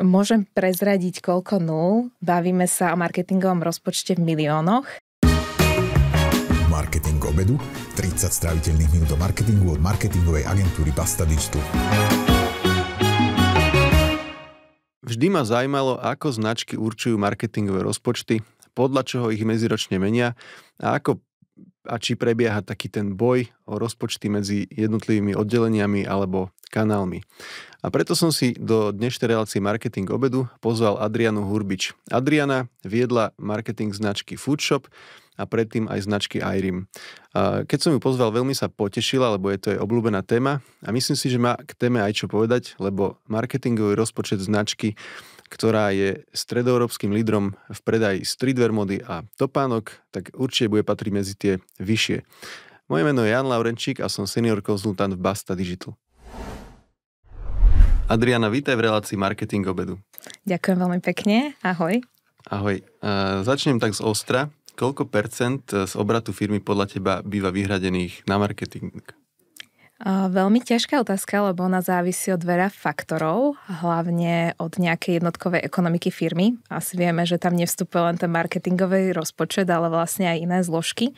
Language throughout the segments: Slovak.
Môžem prezradiť, koľko nul. Bavíme sa o marketingovom rozpočte v miliónoch. Marketing obedu. 30 straviteľných minút do marketingu od marketingovej agentúry Basta Digital. Vždy ma zaujímalo, ako značky určujú marketingové rozpočty, podľa čoho ich medziročne menia a ako a či prebieha taký ten boj o rozpočty medzi jednotlivými oddeleniami alebo kanálmi. A preto som si do dnešnej relácie Marketing obedu pozval Adrianu Hurbič. Adriana viedla marketing značky Foodshop a predtým aj značky Irim. Keď som ju pozval, veľmi sa potešila, lebo je to jej obľúbená téma a myslím si, že má k téme aj čo povedať, lebo marketingový rozpočet značky ktorá je stredoeurópskym lídrom v predaji streetwear mody a topánok, tak určite bude patriť medzi tie vyššie. Moje meno je Jan Laurenčík a som senior konzultant v Basta Digital. Adriana, vítaj v relácii Marketing obedu. Ďakujem veľmi pekne, ahoj. Ahoj, začnem tak z ostra. Koľko percent z obratu firmy podľa teba býva vyhradených na marketing? Veľmi ťažká otázka, lebo ona závisí od veľa faktorov, hlavne od nejakej jednotkovej ekonomiky firmy. Asi vieme, že tam nevstupuje len ten marketingový rozpočet, ale vlastne aj iné zložky.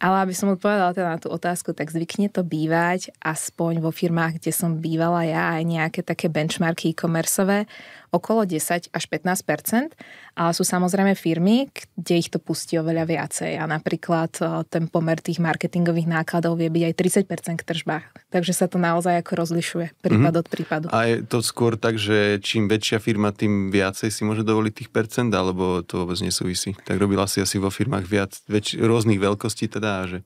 Ale aby som odpovedala teda na tú otázku, tak zvykne to bývať aspoň vo firmách, kde som bývala ja, aj nejaké také benchmarky e-commerceové, okolo 10 až 15 ale sú samozrejme firmy, kde ich to pustí oveľa viacej a napríklad e, ten pomer tých marketingových nákladov vie byť aj 30 k tržbách. Takže sa to naozaj ako rozlišuje prípad mm-hmm. od prípadu. A je to skôr tak, že čím väčšia firma, tým viacej si môže dovoliť tých percent, alebo to vôbec nesúvisí. Tak robila si asi vo firmách viac väč- rôznych veľkostí teda, že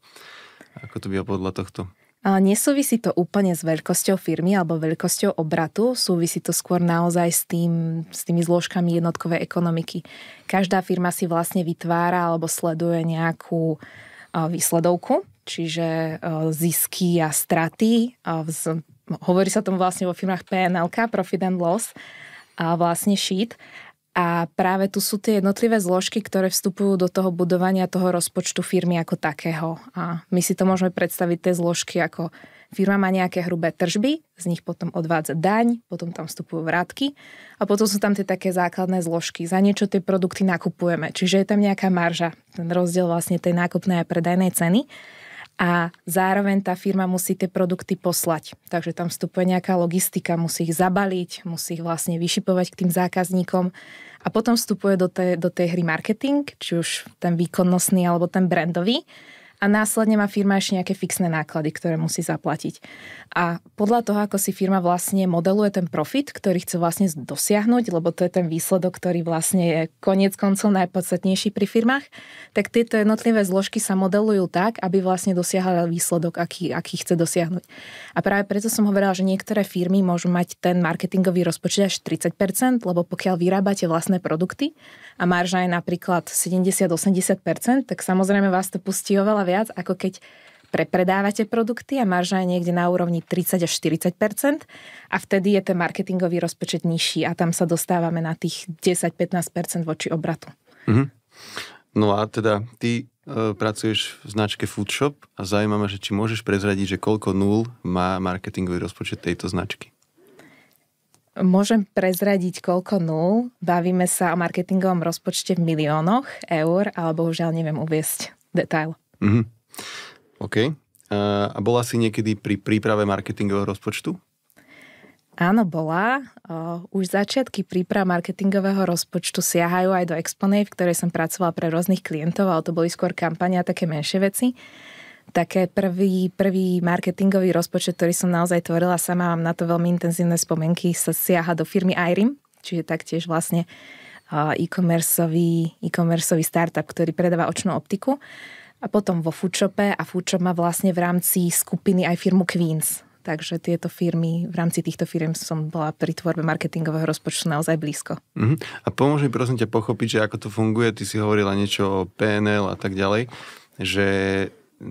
ako to bylo podľa tohto? Nesúvisí to úplne s veľkosťou firmy alebo veľkosťou obratu, súvisí to skôr naozaj s, tým, s tými zložkami jednotkovej ekonomiky. Každá firma si vlastne vytvára alebo sleduje nejakú výsledovku, čiže zisky a straty. Hovorí sa tomu vlastne vo firmách PNLK, Profit and Loss, a vlastne sheet. A práve tu sú tie jednotlivé zložky, ktoré vstupujú do toho budovania toho rozpočtu firmy ako takého. A my si to môžeme predstaviť tie zložky ako firma má nejaké hrubé tržby, z nich potom odvádza daň, potom tam vstupujú vrátky a potom sú tam tie také základné zložky. Za niečo tie produkty nakupujeme, čiže je tam nejaká marža, ten rozdiel vlastne tej nákupnej a predajnej ceny a zároveň tá firma musí tie produkty poslať. Takže tam vstupuje nejaká logistika, musí ich zabaliť, musí ich vlastne vyšipovať k tým zákazníkom a potom vstupuje do tej, do tej hry marketing, či už ten výkonnostný alebo ten brandový a následne má firma ešte nejaké fixné náklady, ktoré musí zaplatiť. A podľa toho, ako si firma vlastne modeluje ten profit, ktorý chce vlastne dosiahnuť, lebo to je ten výsledok, ktorý vlastne je koniec koncov najpodstatnejší pri firmách, tak tieto jednotlivé zložky sa modelujú tak, aby vlastne dosiahla výsledok, aký, aký chce dosiahnuť. A práve preto som hovorila, že niektoré firmy môžu mať ten marketingový rozpočet až 30%, lebo pokiaľ vyrábate vlastné produkty a marža je napríklad 70-80%, tak samozrejme vás to pustí oveľa viac viac, ako keď prepredávate produkty a marža je niekde na úrovni 30 až 40 a vtedy je ten marketingový rozpočet nižší a tam sa dostávame na tých 10-15 voči obratu. Mm-hmm. No a teda ty e, pracuješ v značke Foodshop a zaujímavé, že či môžeš prezradiť, že koľko nul má marketingový rozpočet tejto značky? Môžem prezradiť, koľko nul. Bavíme sa o marketingovom rozpočte v miliónoch eur, ale bohužiaľ neviem uviesť detail. Mm-hmm. OK. A bola si niekedy pri príprave marketingového rozpočtu? Áno, bola. Už začiatky príprav marketingového rozpočtu siahajú aj do Exponej, v ktorej som pracovala pre rôznych klientov, ale to boli skôr kampania a také menšie veci. Také prvý, prvý marketingový rozpočet, ktorý som naozaj tvorila sama, mám na to veľmi intenzívne spomienky, sa siaha do firmy Irim, čiže taktiež vlastne e-commerceový, e-commerceový startup, ktorý predáva očnú optiku a potom vo Foodshope a Foodshop má vlastne v rámci skupiny aj firmu Queens. Takže tieto firmy, v rámci týchto firm som bola pri tvorbe marketingového rozpočtu naozaj blízko. Uh-huh. A pomôž mi prosím ťa pochopiť, že ako to funguje. Ty si hovorila niečo o PNL a tak ďalej, že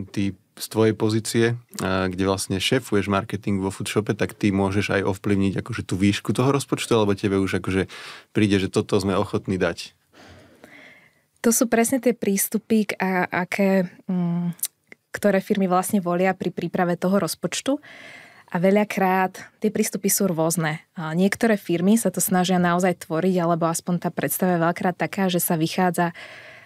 ty z tvojej pozície, kde vlastne šéfuješ marketing vo Foodshope, tak ty môžeš aj ovplyvniť akože tú výšku toho rozpočtu, alebo tebe už akože príde, že toto sme ochotní dať. To sú presne tie prístupy, k, a, aké, m, mm, ktoré firmy vlastne volia pri príprave toho rozpočtu. A veľakrát tie prístupy sú rôzne. A niektoré firmy sa to snažia naozaj tvoriť, alebo aspoň tá predstava je veľakrát taká, že sa vychádza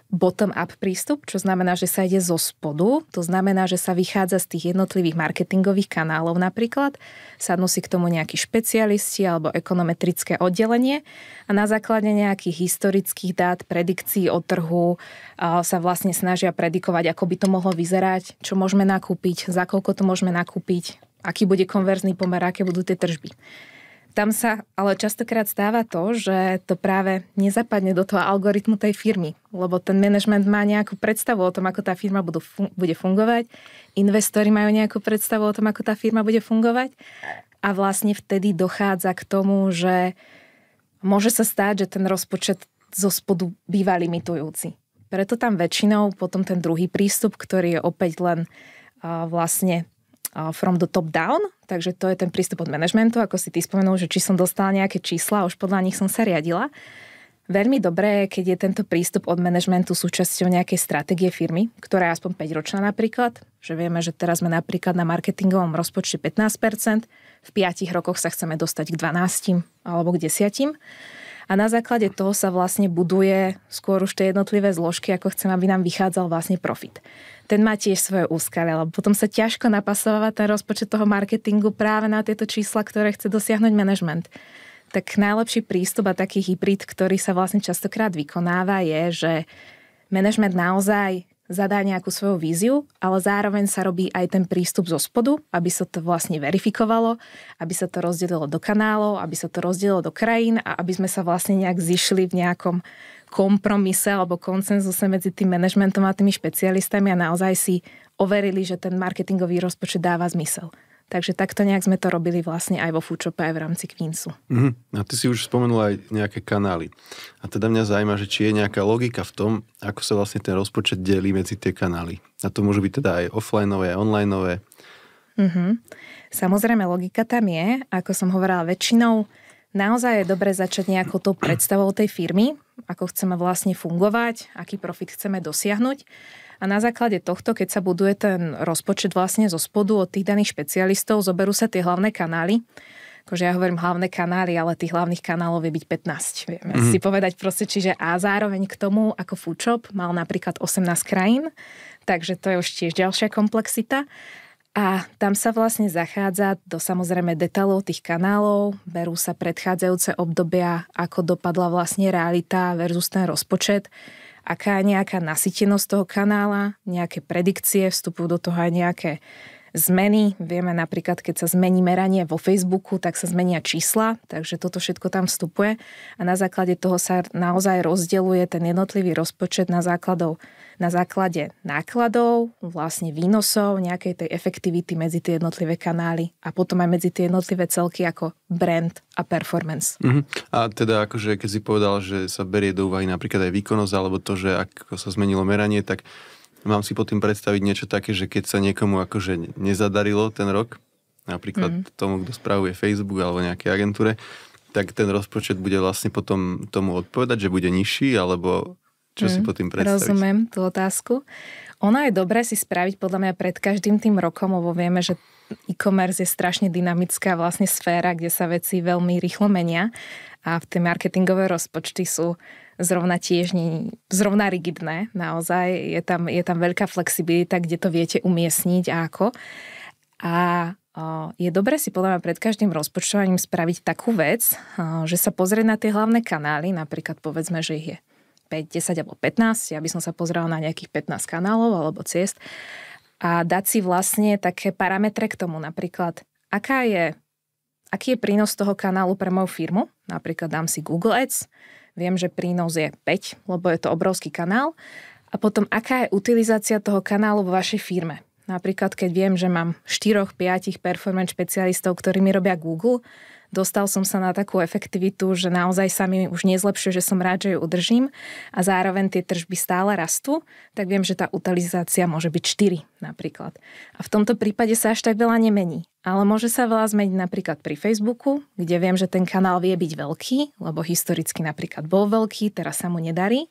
bottom-up prístup, čo znamená, že sa ide zo spodu, to znamená, že sa vychádza z tých jednotlivých marketingových kanálov napríklad, sadnú si k tomu nejakí špecialisti alebo ekonometrické oddelenie a na základe nejakých historických dát, predikcií o trhu sa vlastne snažia predikovať, ako by to mohlo vyzerať, čo môžeme nakúpiť, za koľko to môžeme nakúpiť, aký bude konverzný pomer, aké budú tie tržby tam sa ale častokrát stáva to, že to práve nezapadne do toho algoritmu tej firmy, lebo ten manažment má nejakú predstavu o tom, ako tá firma budú, bude fungovať, investori majú nejakú predstavu o tom, ako tá firma bude fungovať a vlastne vtedy dochádza k tomu, že môže sa stáť, že ten rozpočet zo spodu býva limitujúci. Preto tam väčšinou potom ten druhý prístup, ktorý je opäť len vlastne from the top down, takže to je ten prístup od manažmentu, ako si ty spomenul, že či som dostala nejaké čísla, už podľa nich som sa riadila. Veľmi dobré, keď je tento prístup od manažmentu súčasťou nejakej stratégie firmy, ktorá je aspoň 5-ročná napríklad, že vieme, že teraz sme napríklad na marketingovom rozpočte 15%, v 5 rokoch sa chceme dostať k 12 alebo k 10 a na základe toho sa vlastne buduje skôr už tie jednotlivé zložky, ako chcem, aby nám vychádzal vlastne profit. Ten má tiež svoje úskale, lebo potom sa ťažko napasováva ten rozpočet toho marketingu práve na tieto čísla, ktoré chce dosiahnuť manažment. Tak najlepší prístup a taký hybrid, ktorý sa vlastne častokrát vykonáva, je, že manažment naozaj zadá nejakú svoju víziu, ale zároveň sa robí aj ten prístup zo spodu, aby sa to vlastne verifikovalo, aby sa to rozdelilo do kanálov, aby sa to rozdelilo do krajín a aby sme sa vlastne nejak zišli v nejakom kompromise alebo konsenzuse medzi tým manažmentom a tými špecialistami a naozaj si overili, že ten marketingový rozpočet dáva zmysel. Takže takto nejak sme to robili vlastne aj vo Foodshope, aj v rámci Queensu. Mm-hmm. A ty si už spomenul aj nejaké kanály. A teda mňa zaujíma, že či je nejaká logika v tom, ako sa vlastne ten rozpočet delí medzi tie kanály. A to môžu byť teda aj offlineové, aj onlineové. Mm-hmm. Samozrejme, logika tam je. Ako som hovorila, väčšinou naozaj je dobre začať nejakou tou predstavou tej firmy, ako chceme vlastne fungovať, aký profit chceme dosiahnuť. A na základe tohto, keď sa buduje ten rozpočet vlastne zo spodu od tých daných špecialistov, zoberú sa tie hlavné kanály akože ja hovorím hlavné kanály, ale tých hlavných kanálov je byť 15. Vieme mm. si povedať proste, čiže a zároveň k tomu, ako Foodshop mal napríklad 18 krajín, takže to je už tiež ďalšia komplexita. A tam sa vlastne zachádza do samozrejme detailov tých kanálov, berú sa predchádzajúce obdobia, ako dopadla vlastne realita versus ten rozpočet aká je nejaká nasytenosť toho kanála, nejaké predikcie, vstupujú do toho aj nejaké zmeny. Vieme napríklad, keď sa zmení meranie vo Facebooku, tak sa zmenia čísla, takže toto všetko tam vstupuje a na základe toho sa naozaj rozdeluje ten jednotlivý rozpočet na, základov, na základe nákladov, vlastne výnosov, nejakej tej efektivity medzi tie jednotlivé kanály a potom aj medzi tie jednotlivé celky ako brand a performance. Mm-hmm. A teda akože, keď si povedal, že sa berie do úvahy napríklad aj výkonnosť alebo to, že ako sa zmenilo meranie, tak Mám si potom predstaviť niečo také, že keď sa niekomu akože nezadarilo ten rok, napríklad mm. tomu, kto spravuje Facebook alebo nejaké agentúre, tak ten rozpočet bude vlastne potom tomu odpovedať, že bude nižší, alebo čo mm. si mhm. po tým predstaviť? Rozumiem tú otázku. Ono je dobré si spraviť podľa mňa pred každým tým rokom, lebo vieme, že e-commerce je strašne dynamická vlastne sféra, kde sa veci veľmi rýchlo menia a v tie marketingové rozpočty sú zrovna tiež nie, zrovna rigidné naozaj. Je tam, je tam veľká flexibilita, kde to viete umiestniť a ako. A je dobre si podľa mňa pred každým rozpočtovaním spraviť takú vec, že sa pozrieť na tie hlavné kanály, napríklad povedzme, že ich je 5, 10 alebo 15, ja by som sa pozrela na nejakých 15 kanálov alebo ciest a dať si vlastne také parametre k tomu, napríklad aká je, aký je prínos toho kanálu pre moju firmu, napríklad dám si Google Ads, Viem, že prínos je 5, lebo je to obrovský kanál. A potom, aká je utilizácia toho kanálu vo vašej firme? Napríklad, keď viem, že mám 4-5 performance špecialistov, ktorí mi robia Google, dostal som sa na takú efektivitu, že naozaj sa mi už nezlepšuje, že som rád, že ju udržím a zároveň tie tržby stále rastú, tak viem, že tá utilizácia môže byť 4 napríklad. A v tomto prípade sa až tak veľa nemení. Ale môže sa veľa zmeniť napríklad pri Facebooku, kde viem, že ten kanál vie byť veľký, lebo historicky napríklad bol veľký, teraz sa mu nedarí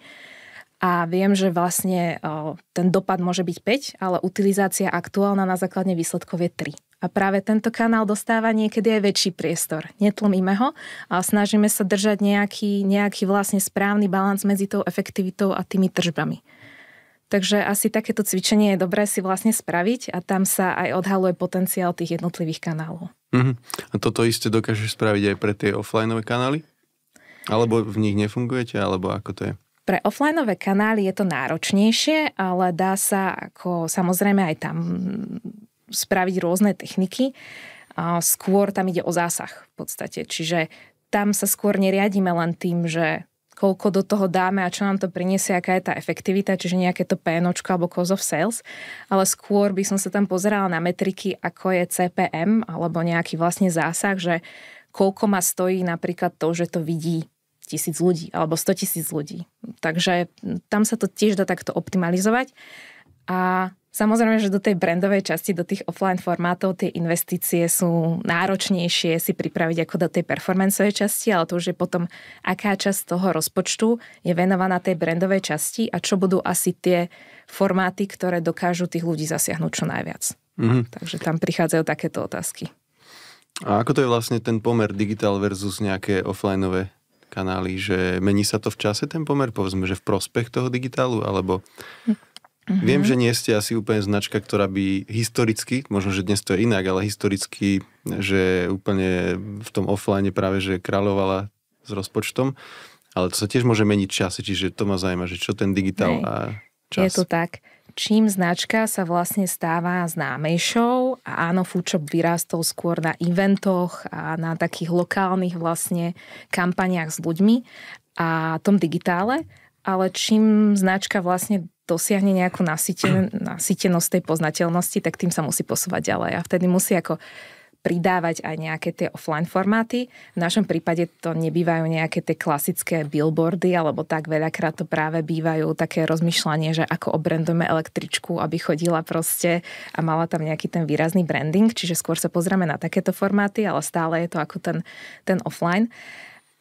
a viem, že vlastne ten dopad môže byť 5, ale utilizácia aktuálna na základne výsledkov je 3. A práve tento kanál dostáva niekedy aj väčší priestor. Netlmíme ho a snažíme sa držať nejaký, nejaký vlastne správny balans medzi tou efektivitou a tými tržbami. Takže asi takéto cvičenie je dobré si vlastne spraviť a tam sa aj odhaluje potenciál tých jednotlivých kanálov. Uh-huh. A toto isté dokážeš spraviť aj pre tie offline kanály? Alebo v nich nefungujete, alebo ako to je? Pre offlineové kanály je to náročnejšie, ale dá sa ako samozrejme aj tam spraviť rôzne techniky. A skôr tam ide o zásah v podstate. Čiže tam sa skôr neriadíme len tým, že koľko do toho dáme a čo nám to priniesie, aká je tá efektivita, čiže nejaké to PNOčko alebo cause of sales, ale skôr by som sa tam pozerala na metriky, ako je CPM alebo nejaký vlastne zásah, že koľko ma stojí napríklad to, že to vidí tisíc ľudí alebo 100 tisíc ľudí. Takže tam sa to tiež dá takto optimalizovať a Samozrejme, že do tej brandovej časti, do tých offline formátov tie investície sú náročnejšie si pripraviť ako do tej performancovej časti, ale to už je potom, aká časť toho rozpočtu je venovaná tej brandovej časti a čo budú asi tie formáty, ktoré dokážu tých ľudí zasiahnuť čo najviac. Mm-hmm. Takže tam prichádzajú takéto otázky. A ako to je vlastne ten pomer digital versus nejaké offlineové kanály, že mení sa to v čase ten pomer, povedzme, že v prospech toho digitálu, alebo... Hm. Mm-hmm. Viem, že nie ste asi úplne značka, ktorá by historicky, možno, že dnes to je inak, ale historicky, že úplne v tom offline práve, že kráľovala s rozpočtom, ale to sa tiež môže meniť časy, čiže to ma zaujíma, že čo ten digitál a čas. Je to tak. Čím značka sa vlastne stáva známejšou a áno, Foodshop vyrástol skôr na eventoch a na takých lokálnych vlastne kampaniách s ľuďmi a tom digitále, ale čím značka vlastne dosiahne nejakú nasyten- nasytenosť tej poznateľnosti, tak tým sa musí posúvať ďalej. A vtedy musí ako pridávať aj nejaké tie offline formáty. V našom prípade to nebývajú nejaké tie klasické billboardy, alebo tak veľakrát to práve bývajú také rozmýšľanie, že ako obrendujeme električku, aby chodila proste a mala tam nejaký ten výrazný branding, čiže skôr sa pozrieme na takéto formáty, ale stále je to ako ten, ten offline.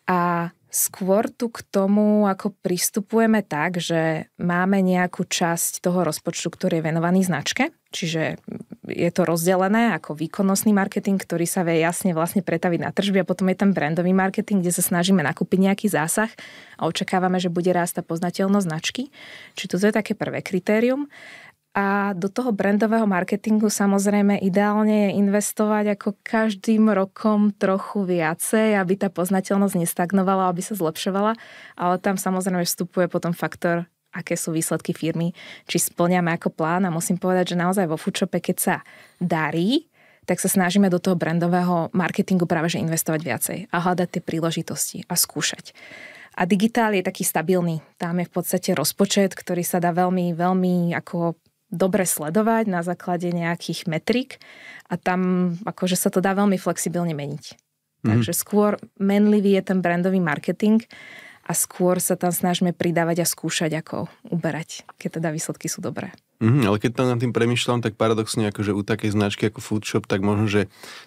A Skôr tu k tomu, ako pristupujeme tak, že máme nejakú časť toho rozpočtu, ktorý je venovaný značke, čiže je to rozdelené ako výkonnostný marketing, ktorý sa vie jasne vlastne pretaviť na tržby a potom je tam brandový marketing, kde sa snažíme nakúpiť nejaký zásah a očakávame, že bude rásta poznateľnosť značky. Čiže to je také prvé kritérium. A do toho brandového marketingu samozrejme ideálne je investovať ako každým rokom trochu viacej, aby tá poznateľnosť nestagnovala, aby sa zlepšovala, ale tam samozrejme vstupuje potom faktor aké sú výsledky firmy, či splňame ako plán a musím povedať, že naozaj vo Foodshope, keď sa darí, tak sa snažíme do toho brandového marketingu práve že investovať viacej a hľadať tie príležitosti a skúšať. A digitál je taký stabilný. Tam je v podstate rozpočet, ktorý sa dá veľmi, veľmi ako dobre sledovať na základe nejakých metrik a tam akože sa to dá veľmi flexibilne meniť. Mm-hmm. Takže skôr menlivý je ten brandový marketing a skôr sa tam snažíme pridávať a skúšať, ako uberať, keď teda výsledky sú dobré. Mm, ale keď tam nad tým premyšľam, tak paradoxne, akože u takej značky ako Foodshop, tak možno, že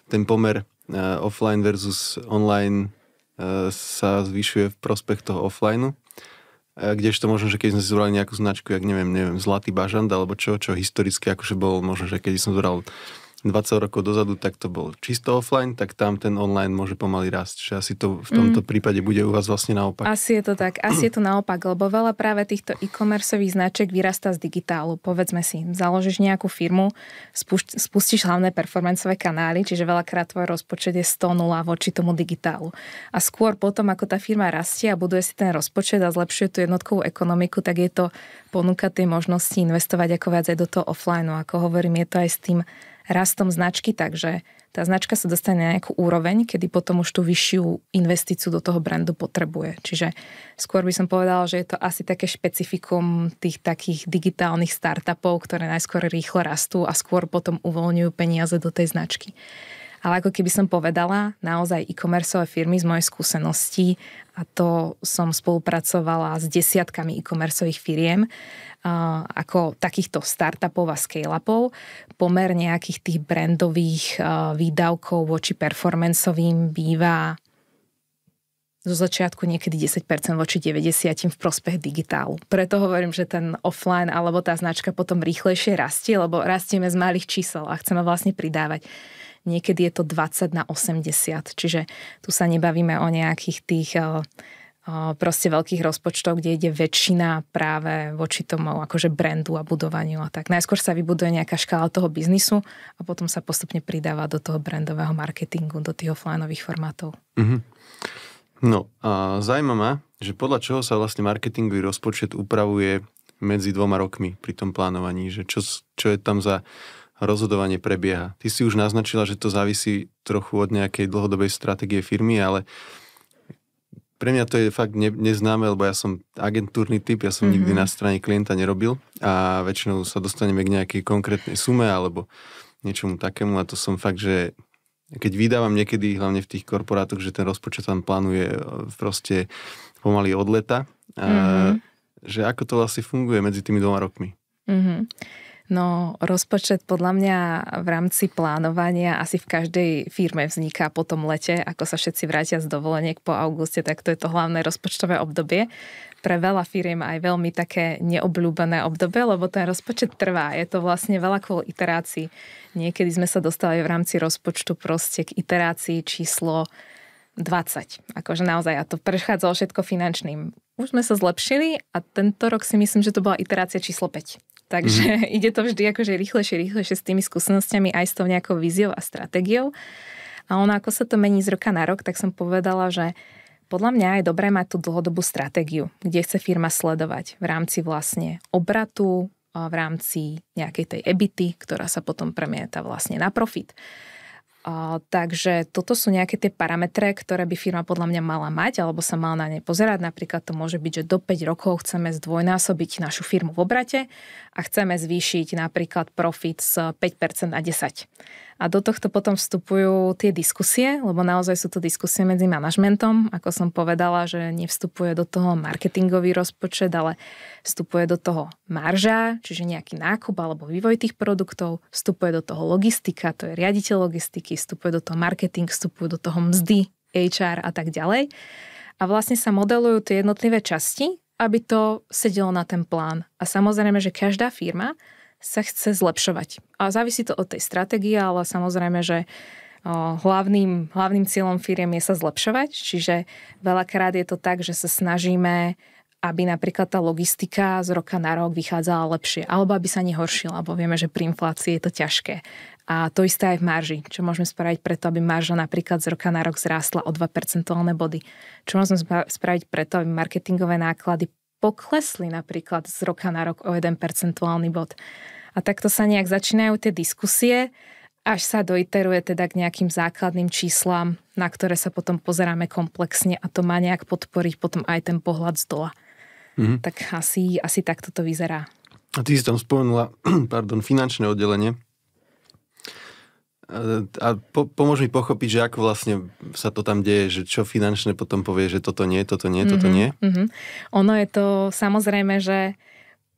ten pomer uh, offline versus online uh, sa zvyšuje v prospech toho offline. E, kdežto možno, že keď sme si zobrali nejakú značku, jak neviem, neviem, Zlatý bažant alebo čo, čo historicky akože bol možno, že keď som zobral 20 rokov dozadu, tak to bol čisto offline, tak tam ten online môže pomaly rásť. Že asi to v tomto mm. prípade bude u vás vlastne naopak. Asi je to tak, asi je to naopak, lebo veľa práve týchto e-commerceových značiek vyrastá z digitálu. Povedzme si, založíš nejakú firmu, spustíš hlavné performancové kanály, čiže veľakrát tvoj rozpočet je 100 nula voči tomu digitálu. A skôr potom, ako tá firma rastie a buduje si ten rozpočet a zlepšuje tú jednotkovú ekonomiku, tak je to ponúka tie možnosti investovať ako viac aj do toho offline. Ako hovorím, je to aj s tým rastom značky, takže tá značka sa dostane na nejakú úroveň, kedy potom už tú vyššiu investíciu do toho brandu potrebuje. Čiže skôr by som povedala, že je to asi také špecifikum tých takých digitálnych startupov, ktoré najskôr rýchlo rastú a skôr potom uvoľňujú peniaze do tej značky. Ale ako keby som povedala, naozaj e-commerceové firmy z mojej skúsenosti, a to som spolupracovala s desiatkami e-commerceových firiem, ako takýchto startupov a scale-upov, pomer nejakých tých brandových výdavkov voči performancovým býva zo začiatku niekedy 10% voči 90% v prospech digitálu. Preto hovorím, že ten offline alebo tá značka potom rýchlejšie rastie, lebo rastieme z malých čísel a chceme vlastne pridávať niekedy je to 20 na 80. Čiže tu sa nebavíme o nejakých tých eh, eh, proste veľkých rozpočtov, kde ide väčšina práve voči tomu akože brandu a budovaniu a tak. Najskôr sa vybuduje nejaká škála toho biznisu a potom sa postupne pridáva do toho brandového marketingu, do tých offlineových formátov. Mm-hmm. No a zaujíma že podľa čoho sa vlastne marketingový rozpočet upravuje medzi dvoma rokmi pri tom plánovaní, že čo, čo je tam za rozhodovanie prebieha. Ty si už naznačila, že to závisí trochu od nejakej dlhodobej stratégie firmy, ale pre mňa to je fakt ne, neznáme, lebo ja som agentúrny typ, ja som mm-hmm. nikdy mhm. na strane klienta nerobil a väčšinou sa dostaneme k nejakej konkrétnej sume alebo niečomu takému a to som fakt, že keď vydávam niekedy, hlavne v tých korporátoch, že ten rozpočet tam plánuje e, proste pomaly od leta, mm-hmm. a, mhm. že ako to vlastne funguje medzi tými dvoma rokmi. Mm-hmm. No, rozpočet podľa mňa v rámci plánovania asi v každej firme vzniká po tom lete, ako sa všetci vrátia z dovoleniek po auguste, tak to je to hlavné rozpočtové obdobie. Pre veľa firiem aj veľmi také neobľúbené obdobie, lebo ten rozpočet trvá. Je to vlastne veľa kvôli iterácií. Niekedy sme sa dostali v rámci rozpočtu proste k iterácii číslo 20. Akože naozaj, a to prechádzalo všetko finančným. Už sme sa zlepšili a tento rok si myslím, že to bola iterácia číslo 5. Takže mm-hmm. ide to vždy akože rýchlejšie, rýchlejšie s tými skúsenostiami aj s tou nejakou víziou a stratégiou. A ono ako sa to mení z roka na rok, tak som povedala, že podľa mňa je dobré mať tú dlhodobú stratégiu, kde chce firma sledovať v rámci vlastne obratu, v rámci nejakej tej ebity, ktorá sa potom premieta vlastne na profit takže toto sú nejaké tie parametre, ktoré by firma podľa mňa mala mať, alebo sa mala na ne pozerať. Napríklad to môže byť, že do 5 rokov chceme zdvojnásobiť našu firmu v obrate a chceme zvýšiť napríklad profit z 5% na 10 a do tohto potom vstupujú tie diskusie, lebo naozaj sú to diskusie medzi manažmentom. Ako som povedala, že nevstupuje do toho marketingový rozpočet, ale vstupuje do toho marža, čiže nejaký nákup alebo vývoj tých produktov, vstupuje do toho logistika, to je riaditeľ logistiky, vstupuje do toho marketing, vstupuje do toho mzdy, HR a tak ďalej. A vlastne sa modelujú tie jednotlivé časti, aby to sedelo na ten plán. A samozrejme, že každá firma sa chce zlepšovať. A závisí to od tej stratégie, ale samozrejme, že hlavným, hlavným cieľom firiem je sa zlepšovať, čiže veľakrát je to tak, že sa snažíme aby napríklad tá logistika z roka na rok vychádzala lepšie, alebo aby sa nehoršila, lebo vieme, že pri inflácii je to ťažké. A to isté aj v marži, čo môžeme spraviť preto, aby marža napríklad z roka na rok zrástla o 2 percentuálne body. Čo môžeme spraviť preto, aby marketingové náklady poklesli napríklad z roka na rok o jeden percentuálny bod. A takto sa nejak začínajú tie diskusie, až sa doiteruje teda k nejakým základným číslam, na ktoré sa potom pozeráme komplexne a to má nejak podporiť potom aj ten pohľad z dola. Mm-hmm. Tak asi, asi takto to vyzerá. A ty si tam spomenula pardon, finančné oddelenie a po, pomôž mi pochopiť, že ako vlastne sa to tam deje, že čo finančné potom povie, že toto nie, toto nie, toto mhm, nie. Mm-hmm. Ono je to samozrejme, že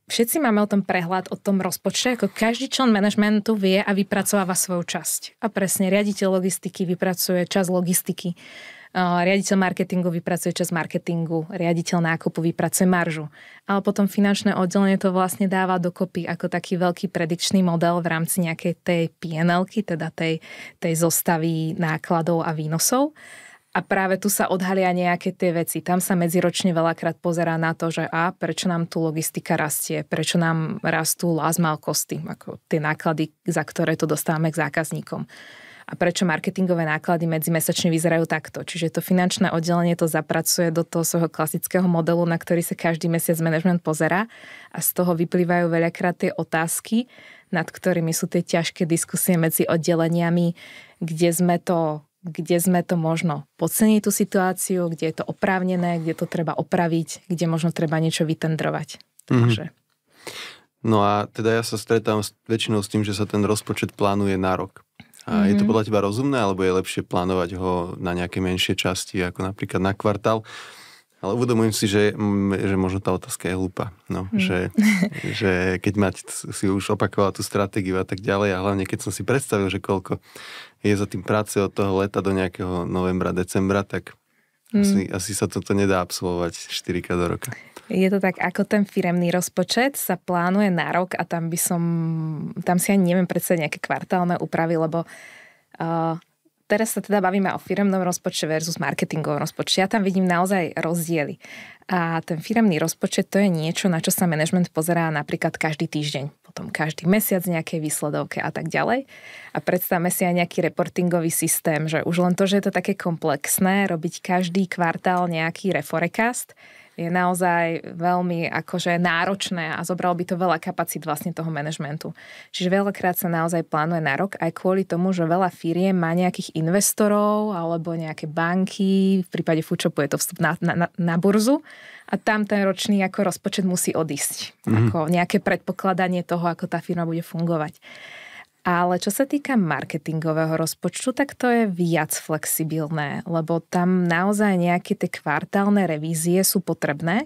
všetci máme o tom prehľad, o tom rozpočte, ako každý člen manažmentu vie a vypracováva svoju časť. A presne riaditeľ logistiky vypracuje čas logistiky riaditeľ marketingu vypracuje čas marketingu, riaditeľ nákupu vypracuje maržu. Ale potom finančné oddelenie to vlastne dáva dokopy ako taký veľký predikčný model v rámci nejakej tej pnl teda tej, tej zostavy nákladov a výnosov. A práve tu sa odhalia nejaké tie veci. Tam sa medziročne veľakrát pozerá na to, že a prečo nám tu logistika rastie, prečo nám rastú lázmal kosty, ako tie náklady, za ktoré to dostávame k zákazníkom a prečo marketingové náklady medzimesačne vyzerajú takto. Čiže to finančné oddelenie to zapracuje do toho svojho klasického modelu, na ktorý sa každý mesiac management pozera a z toho vyplývajú veľakrát tie otázky, nad ktorými sú tie ťažké diskusie medzi oddeleniami, kde sme to kde sme to možno podceniť tú situáciu, kde je to oprávnené, kde to treba opraviť, kde možno treba niečo vytendrovať. Mm-hmm. No a teda ja sa stretám s, väčšinou s tým, že sa ten rozpočet plánuje na rok. A mm-hmm. je to mhm. podľa teba rozumné, alebo je lepšie plánovať ho na nejaké menšie časti, ako napríklad na kvartál? Ale uvedomujem si, že, mm, že možno tá otázka je hlúpa. No, mm. že, že keď mať si už opakovala tú stratégiu a tak ďalej a hlavne keď som si predstavil, že koľko je za tým práce od toho leta do nejakého novembra, decembra, tak mm. asi, mhm. asi sa toto nedá absolvovať 4 do roka. Je to tak, ako ten firemný rozpočet sa plánuje na rok a tam by som, tam si ani neviem predsať nejaké kvartálne úpravy, lebo uh, teraz sa teda bavíme o firemnom rozpočte versus marketingovom rozpočte. Ja tam vidím naozaj rozdiely. A ten firemný rozpočet to je niečo, na čo sa management pozerá napríklad každý týždeň, potom každý mesiac nejaké výsledovke a tak ďalej. A predstavme si aj nejaký reportingový systém, že už len to, že je to také komplexné, robiť každý kvartál nejaký reforecast, je naozaj veľmi akože náročné a zobral by to veľa kapacít vlastne toho manažmentu. Čiže veľakrát sa naozaj plánuje na rok aj kvôli tomu, že veľa firiem má nejakých investorov alebo nejaké banky, v prípade Fučopu je to vstup na, na, na burzu a tam ten ročný ako rozpočet musí odísť. Mm. Ako nejaké predpokladanie toho, ako tá firma bude fungovať. Ale čo sa týka marketingového rozpočtu, tak to je viac flexibilné, lebo tam naozaj nejaké tie kvartálne revízie sú potrebné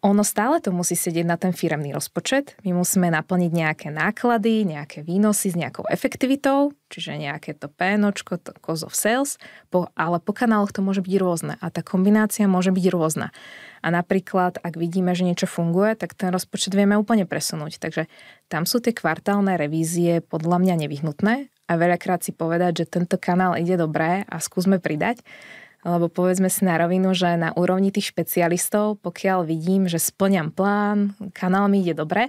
ono stále to musí sedieť na ten firemný rozpočet. My musíme naplniť nejaké náklady, nejaké výnosy s nejakou efektivitou, čiže nejaké to pénočko, to cost of sales, po, ale po kanáloch to môže byť rôzne a tá kombinácia môže byť rôzna. A napríklad, ak vidíme, že niečo funguje, tak ten rozpočet vieme úplne presunúť. Takže tam sú tie kvartálne revízie podľa mňa nevyhnutné a veľakrát si povedať, že tento kanál ide dobré a skúsme pridať lebo povedzme si na rovinu, že na úrovni tých špecialistov, pokiaľ vidím, že splňam plán, kanál mi ide dobre,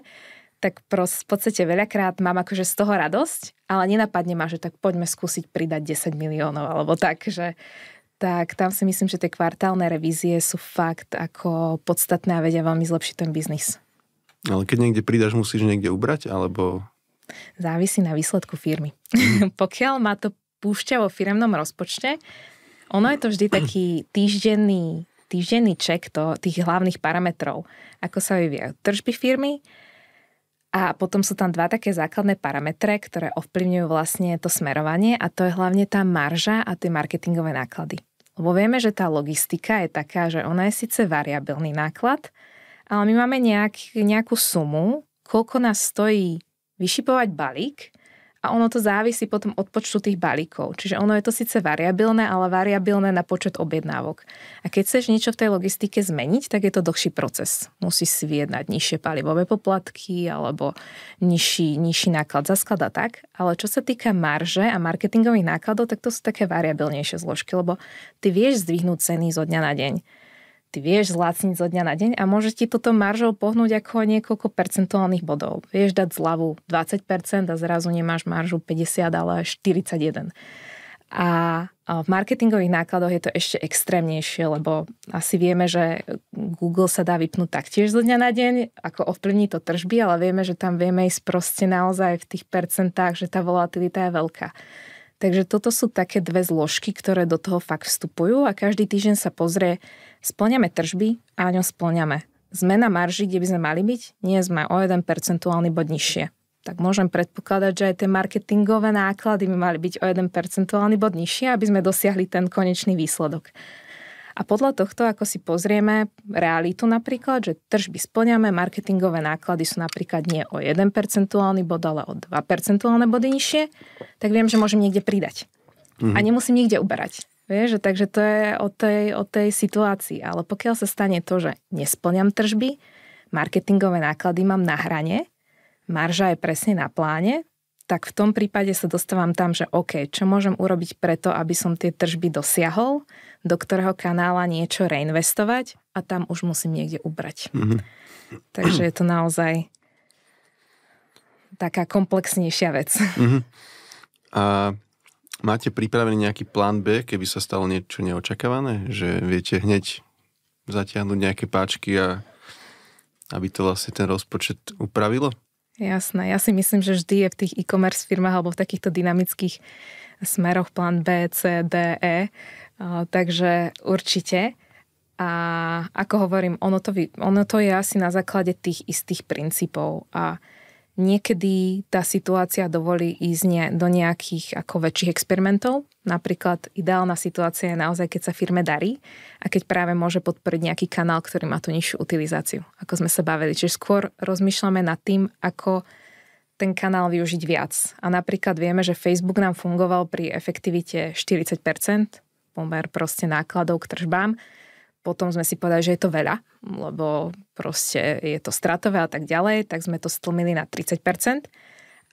tak pros, v podstate veľakrát mám akože z toho radosť, ale nenapadne ma, že tak poďme skúsiť pridať 10 miliónov alebo tak, že tak tam si myslím, že tie kvartálne revízie sú fakt ako podstatné a vedia veľmi zlepšiť ten biznis. Ale keď niekde pridaš, musíš niekde ubrať, alebo... Závisí na výsledku firmy. Mm. Pokiaľ ma to púšťa vo firemnom rozpočte, ono je to vždy taký týždenný, týždenný ček to, tých hlavných parametrov, ako sa vyvíjajú tržby firmy a potom sú tam dva také základné parametre, ktoré ovplyvňujú vlastne to smerovanie a to je hlavne tá marža a tie marketingové náklady. Lebo vieme, že tá logistika je taká, že ona je síce variabilný náklad, ale my máme nejak, nejakú sumu, koľko nás stojí vyšipovať balík a ono to závisí potom od počtu tých balíkov. Čiže ono je to síce variabilné, ale variabilné na počet objednávok. A keď chceš niečo v tej logistike zmeniť, tak je to dlhší proces. Musíš si vyjednať nižšie palivové poplatky alebo nižší, nižší náklad za sklad a tak. Ale čo sa týka marže a marketingových nákladov, tak to sú také variabilnejšie zložky, lebo ty vieš zdvihnúť ceny zo dňa na deň ty vieš zlacniť zo dňa na deň a môžeš ti toto maržou pohnúť ako niekoľko percentuálnych bodov. Vieš dať zľavu 20% a zrazu nemáš maržu 50, ale 41. A v marketingových nákladoch je to ešte extrémnejšie, lebo asi vieme, že Google sa dá vypnúť taktiež zo dňa na deň, ako ovplyvní to tržby, ale vieme, že tam vieme ísť proste naozaj v tých percentách, že tá volatilita je veľká. Takže toto sú také dve zložky, ktoré do toho fakt vstupujú a každý týždeň sa pozrie, Splňame tržby? ňo splňame. Sme na marži, kde by sme mali byť? Nie sme o 1 percentuálny bod nižšie. Tak môžem predpokladať, že aj tie marketingové náklady by mali byť o 1 percentuálny bod nižšie, aby sme dosiahli ten konečný výsledok. A podľa tohto, ako si pozrieme realitu napríklad, že tržby splňame, marketingové náklady sú napríklad nie o 1 percentuálny bod, ale o 2 percentuálne body nižšie, tak viem, že môžem niekde pridať. Mm-hmm. A nemusím niekde uberať. Vieš, takže to je o tej, o tej situácii. Ale pokiaľ sa stane to, že nesplňam tržby, marketingové náklady mám na hrane, marža je presne na pláne, tak v tom prípade sa dostávam tam, že OK, čo môžem urobiť preto, aby som tie tržby dosiahol, do ktorého kanála niečo reinvestovať a tam už musím niekde ubrať. Mm-hmm. Takže je to naozaj taká komplexnejšia vec. Mm-hmm. A Máte pripravený nejaký plán B, keby sa stalo niečo neočakávané? Že viete hneď zatiahnuť nejaké páčky a aby to vlastne ten rozpočet upravilo? Jasné, ja si myslím, že vždy je v tých e-commerce firmách alebo v takýchto dynamických smeroch plán B, C, D, E. Takže určite. A ako hovorím, ono to, ono to je asi na základe tých istých princípov. A Niekedy tá situácia dovolí ísť ne, do nejakých ako väčších experimentov. Napríklad ideálna situácia je naozaj, keď sa firme darí a keď práve môže podporiť nejaký kanál, ktorý má tú nižšiu utilizáciu, ako sme sa bavili. Čiže skôr rozmýšľame nad tým, ako ten kanál využiť viac. A napríklad vieme, že Facebook nám fungoval pri efektivite 40%, pomer proste nákladov k tržbám potom sme si povedali, že je to veľa, lebo proste je to stratové a tak ďalej, tak sme to stlmili na 30%,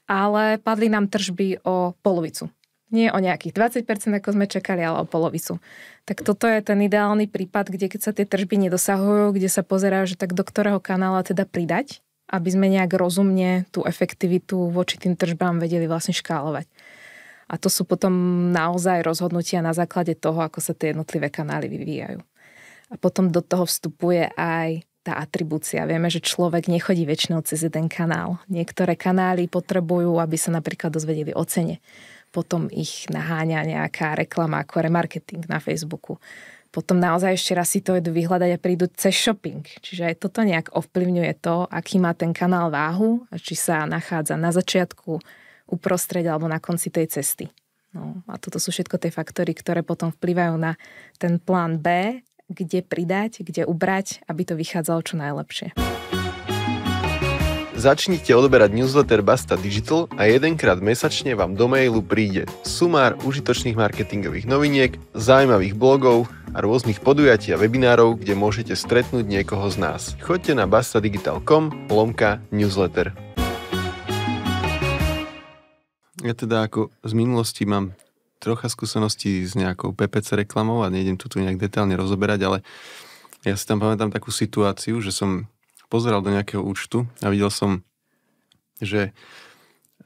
ale padli nám tržby o polovicu. Nie o nejakých 20%, ako sme čakali, ale o polovicu. Tak toto je ten ideálny prípad, kde keď sa tie tržby nedosahujú, kde sa pozerá, že tak do ktorého kanála teda pridať, aby sme nejak rozumne tú efektivitu voči tým tržbám vedeli vlastne škálovať. A to sú potom naozaj rozhodnutia na základe toho, ako sa tie jednotlivé kanály vyvíjajú. A potom do toho vstupuje aj tá atribúcia. Vieme, že človek nechodí väčšinou cez jeden kanál. Niektoré kanály potrebujú, aby sa napríklad dozvedeli o cene. Potom ich naháňa nejaká reklama ako remarketing na Facebooku. Potom naozaj ešte raz si to idú vyhľadať a prídu cez shopping. Čiže aj toto nejak ovplyvňuje to, aký má ten kanál váhu a či sa nachádza na začiatku, uprostred alebo na konci tej cesty. No, a toto sú všetko tie faktory, ktoré potom vplyvajú na ten plán B kde pridať, kde ubrať, aby to vychádzalo čo najlepšie. Začnite odberať newsletter Basta Digital a jedenkrát mesačne vám do mailu príde sumár užitočných marketingových noviniek, zaujímavých blogov a rôznych podujatí a webinárov, kde môžete stretnúť niekoho z nás. Choďte na bastadigital.com lomka newsletter. Ja teda ako z minulosti mám trocha skúseností s nejakou PPC reklamou a nejdem tu tu nejak detálne rozoberať, ale ja si tam pamätám takú situáciu, že som pozeral do nejakého účtu a videl som, že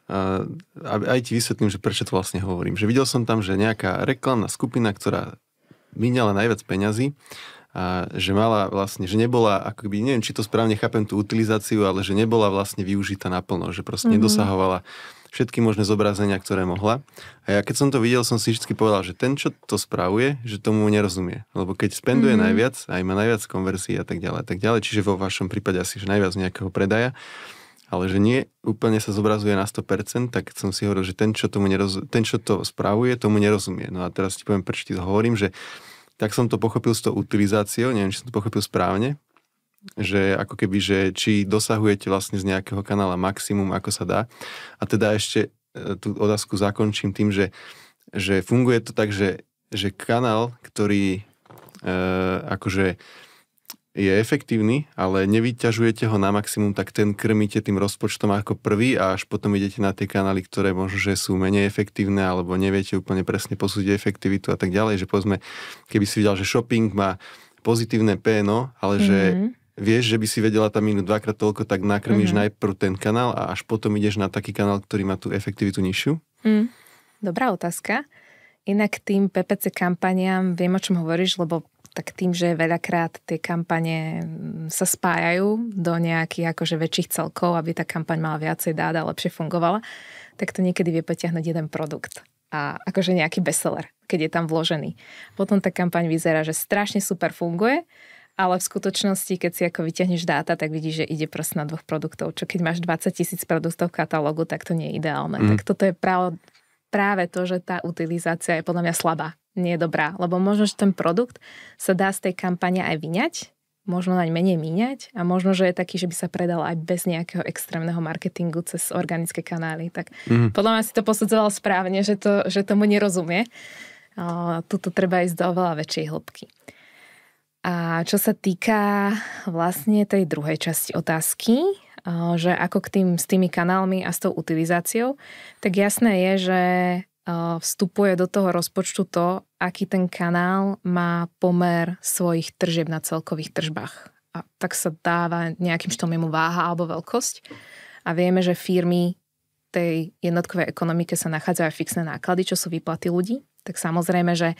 a, aj ti vysvetlím, že prečo to vlastne hovorím. Že videl som tam, že nejaká reklamná skupina, ktorá míňala najviac peňazí, a že mala vlastne, že nebola, ako by, neviem, či to správne chápem tú utilizáciu, ale že nebola vlastne využitá naplno, že proste mm-hmm. nedosahovala všetky možné zobrazenia, ktoré mohla. A ja keď som to videl, som si vždy povedal, že ten, čo to spravuje, že tomu nerozumie. Lebo keď spenduje mm-hmm. najviac, aj má najviac konverzií a tak ďalej, tak ďalej, čiže vo vašom prípade asi, že najviac nejakého predaja, ale že nie úplne sa zobrazuje na 100%, tak som si hovoril, že ten, čo, tomu neroz... ten, čo to spravuje, tomu nerozumie. No a teraz ti poviem, prečo ti to hovorím, že tak som to pochopil s tou utilizáciou, neviem, či som to pochopil správne, že ako keby, že či dosahujete vlastne z nejakého kanála maximum, ako sa dá. A teda ešte e, tú otázku zakončím tým, že, že funguje to tak, že, že kanál, ktorý e, akože je efektívny, ale nevyťažujete ho na maximum, tak ten krmíte tým rozpočtom ako prvý a až potom idete na tie kanály, ktoré možno, že sú menej efektívne alebo neviete úplne presne posúdiť efektivitu a tak ďalej. Že povedzme, keby si videl, že shopping má pozitívne PNO, ale mm-hmm. že mhm vieš, že by si vedela tam minúť dvakrát toľko, tak nakrmíš mm-hmm. najprv ten kanál a až potom ideš na taký kanál, ktorý má tú efektivitu nižšiu? Mm. Dobrá otázka. Inak tým PPC kampaniám viem, o čom hovoríš, lebo tak tým, že veľakrát tie kampane mm, sa spájajú do nejakých akože väčších celkov, aby tá kampaň mala viacej dáda a lepšie fungovala, tak to niekedy vie potiahnuť jeden produkt a akože nejaký bestseller, keď je tam vložený. Potom tá kampaň vyzerá, že strašne super funguje, ale v skutočnosti, keď si ako vyťahneš dáta, tak vidíš, že ide proste na dvoch produktov, čo keď máš 20 tisíc produktov v katalógu, tak to nie je ideálne. Mm. Tak toto je práve, práve to, že tá utilizácia je podľa mňa slabá, nie je dobrá, lebo možno, že ten produkt sa dá z tej kampane aj vyňať, možno naň menej míňať a možno, že je taký, že by sa predal aj bez nejakého extrémneho marketingu cez organické kanály. Tak mm. podľa mňa si to posudzoval správne, že, to, že tomu nerozumie. tuto treba ísť do oveľa väčšej hĺbky. A čo sa týka vlastne tej druhej časti otázky, eh, že ako k tým, s tými kanálmi a s tou utilizáciou, tak jasné je, že eh, vstupuje do toho rozpočtu to, aký ten kanál má pomer svojich tržieb na celkových tržbách. A tak sa dáva nejakým štom jemu váha alebo veľkosť. A vieme, že firmy tej jednotkovej ekonomike sa nachádzajú aj fixné náklady, čo sú výplaty ľudí. Tak samozrejme, že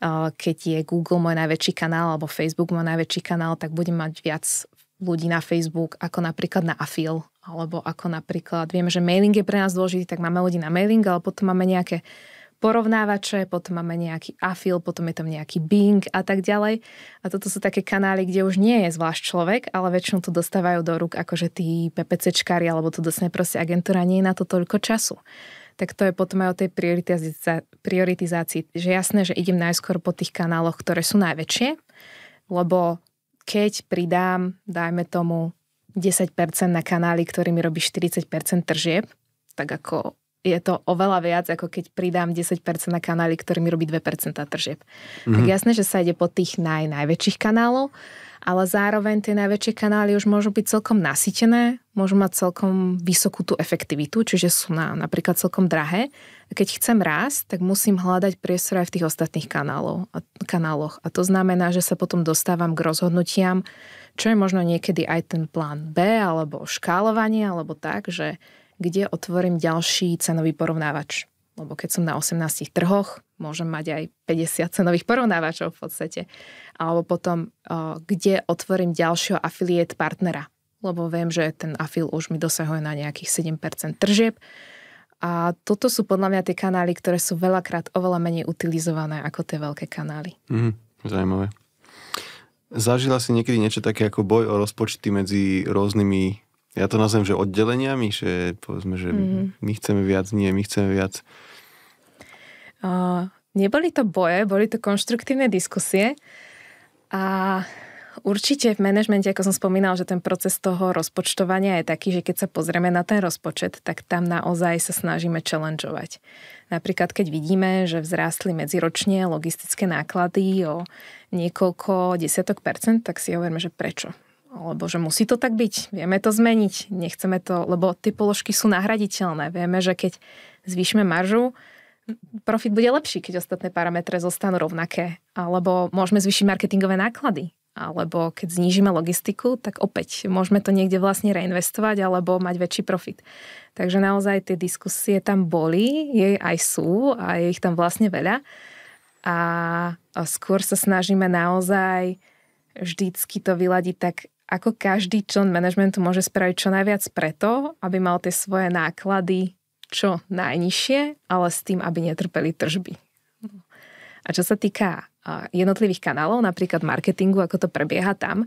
Eh, keď je Google môj najväčší kanál alebo Facebook môj najväčší kanál, tak budem mať viac ľudí na Facebook ako napríklad na Afil alebo ako napríklad, vieme, že mailing je pre nás dôležitý, tak máme ľudí na mailing, ale potom máme nejaké porovnávače, potom máme nejaký Afil, potom je tam nejaký Bing a tak ďalej. A toto sú také kanály, kde už nie je zvlášť človek, ale väčšinou to dostávajú do rúk akože tí PPCčkári, alebo to dostane proste agentúra, nie je na to toľko času tak to je potom aj o tej prioritizácii. Že jasné, že idem najskôr po tých kanáloch, ktoré sú najväčšie, lebo keď pridám, dajme tomu, 10% na kanály, ktorý robí 40% tržieb, tak ako je to oveľa viac, ako keď pridám 10% na kanály, ktorými robí 2% tržieb. Mm-hmm. Tak mhm. jasné, že sa ide po tých naj, najväčších kanálov, ale zároveň tie najväčšie kanály už môžu byť celkom nasytené, môžu mať celkom vysokú tú efektivitu, čiže sú na, napríklad celkom drahé. A keď chcem rásť, tak musím hľadať priestor aj v tých ostatných kanálov, kanáloch. A to znamená, že sa potom dostávam k rozhodnutiam, čo je možno niekedy aj ten plán B, alebo škálovanie, alebo tak, že kde otvorím ďalší cenový porovnávač lebo keď som na 18 trhoch, môžem mať aj 50 cenových porovnávačov v podstate. Alebo potom, eh, kde otvorím ďalšieho afiliét partnera, lebo viem, že ten afil už mi dosahuje na nejakých 7% tržieb. A toto sú podľa mňa tie kanály, ktoré sú veľakrát oveľa menej utilizované ako tie veľké kanály. Mm, zaujímavé. Zažila si niekedy niečo také ako boj o rozpočty medzi rôznymi ja to nazvem, že oddeleniami, že povedzme, že mm-hmm. my chceme viac, nie, my chceme viac. Uh, neboli to boje, boli to konštruktívne diskusie a určite v manažmente, ako som spomínal, že ten proces toho rozpočtovania je taký, že keď sa pozrieme na ten rozpočet, tak tam naozaj sa snažíme challengeovať. Napríklad, keď vidíme, že vzrástli medziročne logistické náklady o niekoľko desiatok percent, tak si hovoríme, že prečo? alebo že musí to tak byť, vieme to zmeniť, nechceme to, lebo tie položky sú nahraditeľné. Vieme, že keď zvýšime maržu, profit bude lepší, keď ostatné parametre zostanú rovnaké. Alebo môžeme zvýšiť marketingové náklady. Alebo keď znížime logistiku, tak opäť môžeme to niekde vlastne reinvestovať alebo mať väčší profit. Takže naozaj tie diskusie tam boli, jej aj sú a je ich tam vlastne veľa. A skôr sa snažíme naozaj vždycky to vyladiť tak, ako každý člen manažmentu môže spraviť čo najviac preto, aby mal tie svoje náklady čo najnižšie, ale s tým, aby netrpeli tržby. A čo sa týka jednotlivých kanálov, napríklad marketingu, ako to prebieha tam,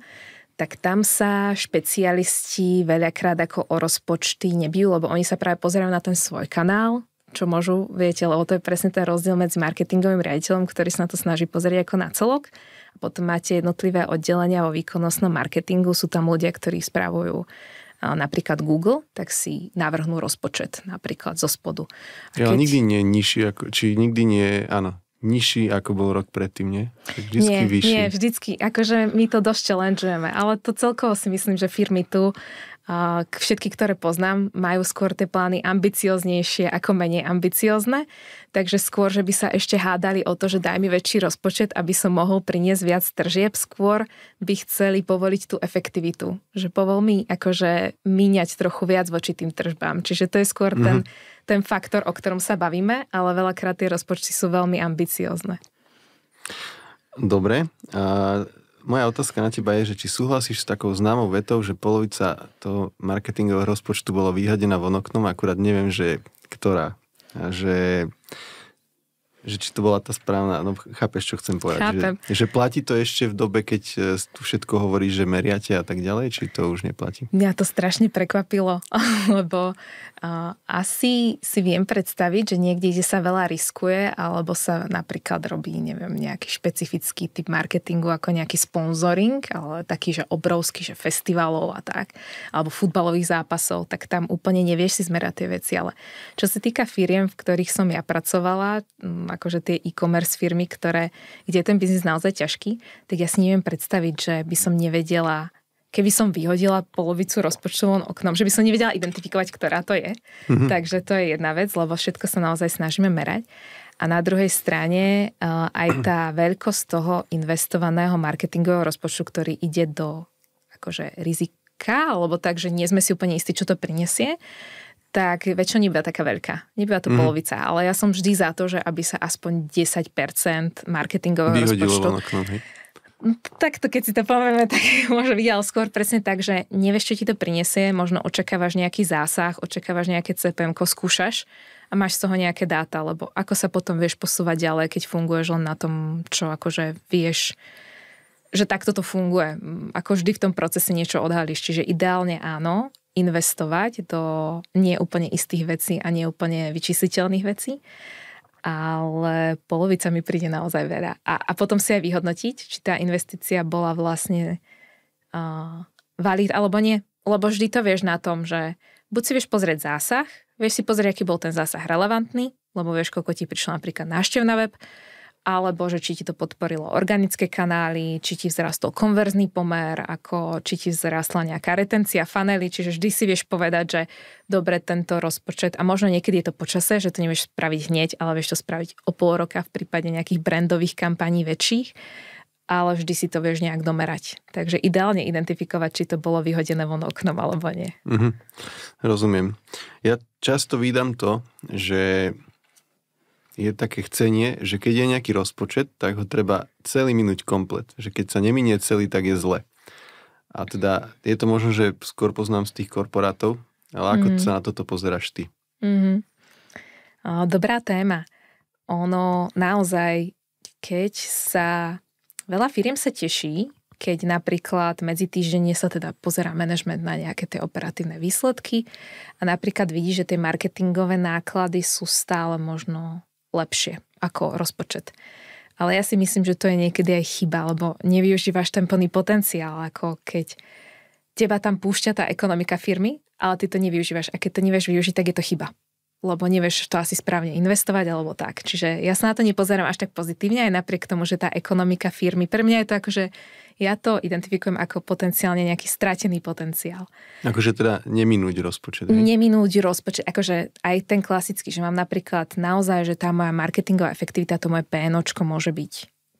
tak tam sa špecialisti veľakrát ako o rozpočty nebijú, lebo oni sa práve pozerajú na ten svoj kanál, čo môžu, viete, lebo to je presne ten rozdiel medzi marketingovým riaditeľom, ktorý sa na to snaží pozrieť ako na celok a potom máte jednotlivé oddelenia o výkonnostnom marketingu, sú tam ľudia, ktorí spravujú napríklad Google, tak si navrhnú rozpočet napríklad zo spodu. A ja, nikdy nie je nižší, ako, či nikdy nie je, áno, nižší ako bol rok predtým, nie? Vždycky nie, vyšší. Nie, vždycky. Akože my to dosť challengeujeme, ale to celkovo si myslím, že firmy tu Všetky, ktoré poznám, majú skôr tie plány ambicioznejšie ako menej ambiciozne, takže skôr, že by sa ešte hádali o to, že daj mi väčší rozpočet, aby som mohol priniesť viac tržieb, skôr by chceli povoliť tú efektivitu, že povol mi akože míňať trochu viac voči tým tržbám. Čiže to je skôr mm-hmm. ten, mhm. ten faktor, o ktorom sa bavíme, ale veľakrát tie rozpočty sú veľmi ambiciozne. Dobre, moja otázka na teba je, že či súhlasíš s takou známou vetou, že polovica toho marketingového rozpočtu bolo vyhadená von oknom, akurát neviem, že ktorá. Že že či to bola tá správna, no chápeš, čo chcem povedať. Že, že platí to ešte v dobe, keď e, tu všetko hovorí, že meriate a tak ďalej, či to už neplatí? Mňa to strašne prekvapilo, lebo uh, asi si viem predstaviť, že niekde, kde sa veľa riskuje, alebo sa napríklad robí, neviem, nejaký špecifický typ marketingu, ako nejaký sponsoring, ale taký, že obrovský, že festivalov a tak, alebo futbalových zápasov, tak tam úplne nevieš si zmerať tie veci, ale čo sa týka firiem, v ktorých som ja pracovala, akože tie e-commerce firmy, ktoré, kde je ten biznis naozaj ťažký, tak ja si neviem predstaviť, že by som nevedela keby som vyhodila polovicu rozpočtu von oknom, že by som nevedela identifikovať, ktorá to je. Mm-hmm. Takže to je jedna vec, lebo všetko sa naozaj snažíme merať. A na druhej strane eh, aj tá veľkosť toho investovaného marketingového rozpočtu, ktorý ide do akože rizika, alebo tak, že nie sme si úplne istí, čo to prinesie, tak väčšinou nebola taká veľká. Nebola to mm. polovica, ale ja som vždy za to, že aby sa aspoň 10% marketingového rozpočtu... Okno, no, tak to, keď si to povieme, tak môže byť, ale skôr presne tak, že nevieš, čo ti to prinesie, možno očakávaš nejaký zásah, očakávaš nejaké CPM, skúšaš a máš z toho nejaké dáta, lebo ako sa potom vieš posúvať ďalej, keď funguješ len na tom, čo akože vieš, že takto to funguje. Mm, ako vždy v tom procese niečo odhalíš, čiže ideálne áno, investovať do neúplne istých vecí a neúplne vyčísliteľných vecí, ale polovica mi príde naozaj veľa. A, a potom si aj vyhodnotiť, či tá investícia bola vlastne uh, valid alebo nie. Lebo vždy to vieš na tom, že buď si vieš pozrieť zásah, vieš si pozrieť, aký bol ten zásah relevantný, lebo vieš, koľko ti prišlo napríklad návštev na web, alebo že či ti to podporilo organické kanály, či ti vzrastol konverzný pomer, ako či ti vzrastla nejaká retencia fanely, čiže vždy si vieš povedať, že dobre, tento rozpočet, a možno niekedy je to počase, že to nevieš spraviť hneď, ale vieš to spraviť o pol roka v prípade nejakých brandových kampaní väčších, ale vždy si to vieš nejak domerať. Takže ideálne identifikovať, či to bolo vyhodené von oknom alebo nie. Mm-hmm. Rozumiem. Ja často vydám to, že je také chcenie, že keď je nejaký rozpočet, tak ho treba celý minúť komplet. Že keď sa neminie celý, tak je zle. A teda je to možno, že skôr poznám z tých korporátov, ale ako mm. sa na toto pozeráš ty? Mm. Dobrá téma. Ono naozaj, keď sa... Veľa firiem sa teší, keď napríklad medzi týždenne sa teda pozerá manažment na nejaké tie operatívne výsledky a napríklad vidí, že tie marketingové náklady sú stále možno lepšie ako rozpočet. Ale ja si myslím, že to je niekedy aj chyba, lebo nevyužívaš ten plný potenciál, ako keď teba tam púšťa tá ekonomika firmy, ale ty to nevyužívaš. A keď to nevieš využiť, tak je to chyba. Lebo nevieš to asi správne investovať alebo tak. Čiže ja sa na to nepozerám až tak pozitívne, aj napriek tomu, že tá ekonomika firmy, pre mňa je to akože ja to identifikujem ako potenciálne nejaký stratený potenciál. Akože teda neminúť rozpočet. Hej? Neminúť rozpočet. Akože aj ten klasický, že mám napríklad naozaj, že tá moja marketingová efektivita, to moje PNOčko môže byť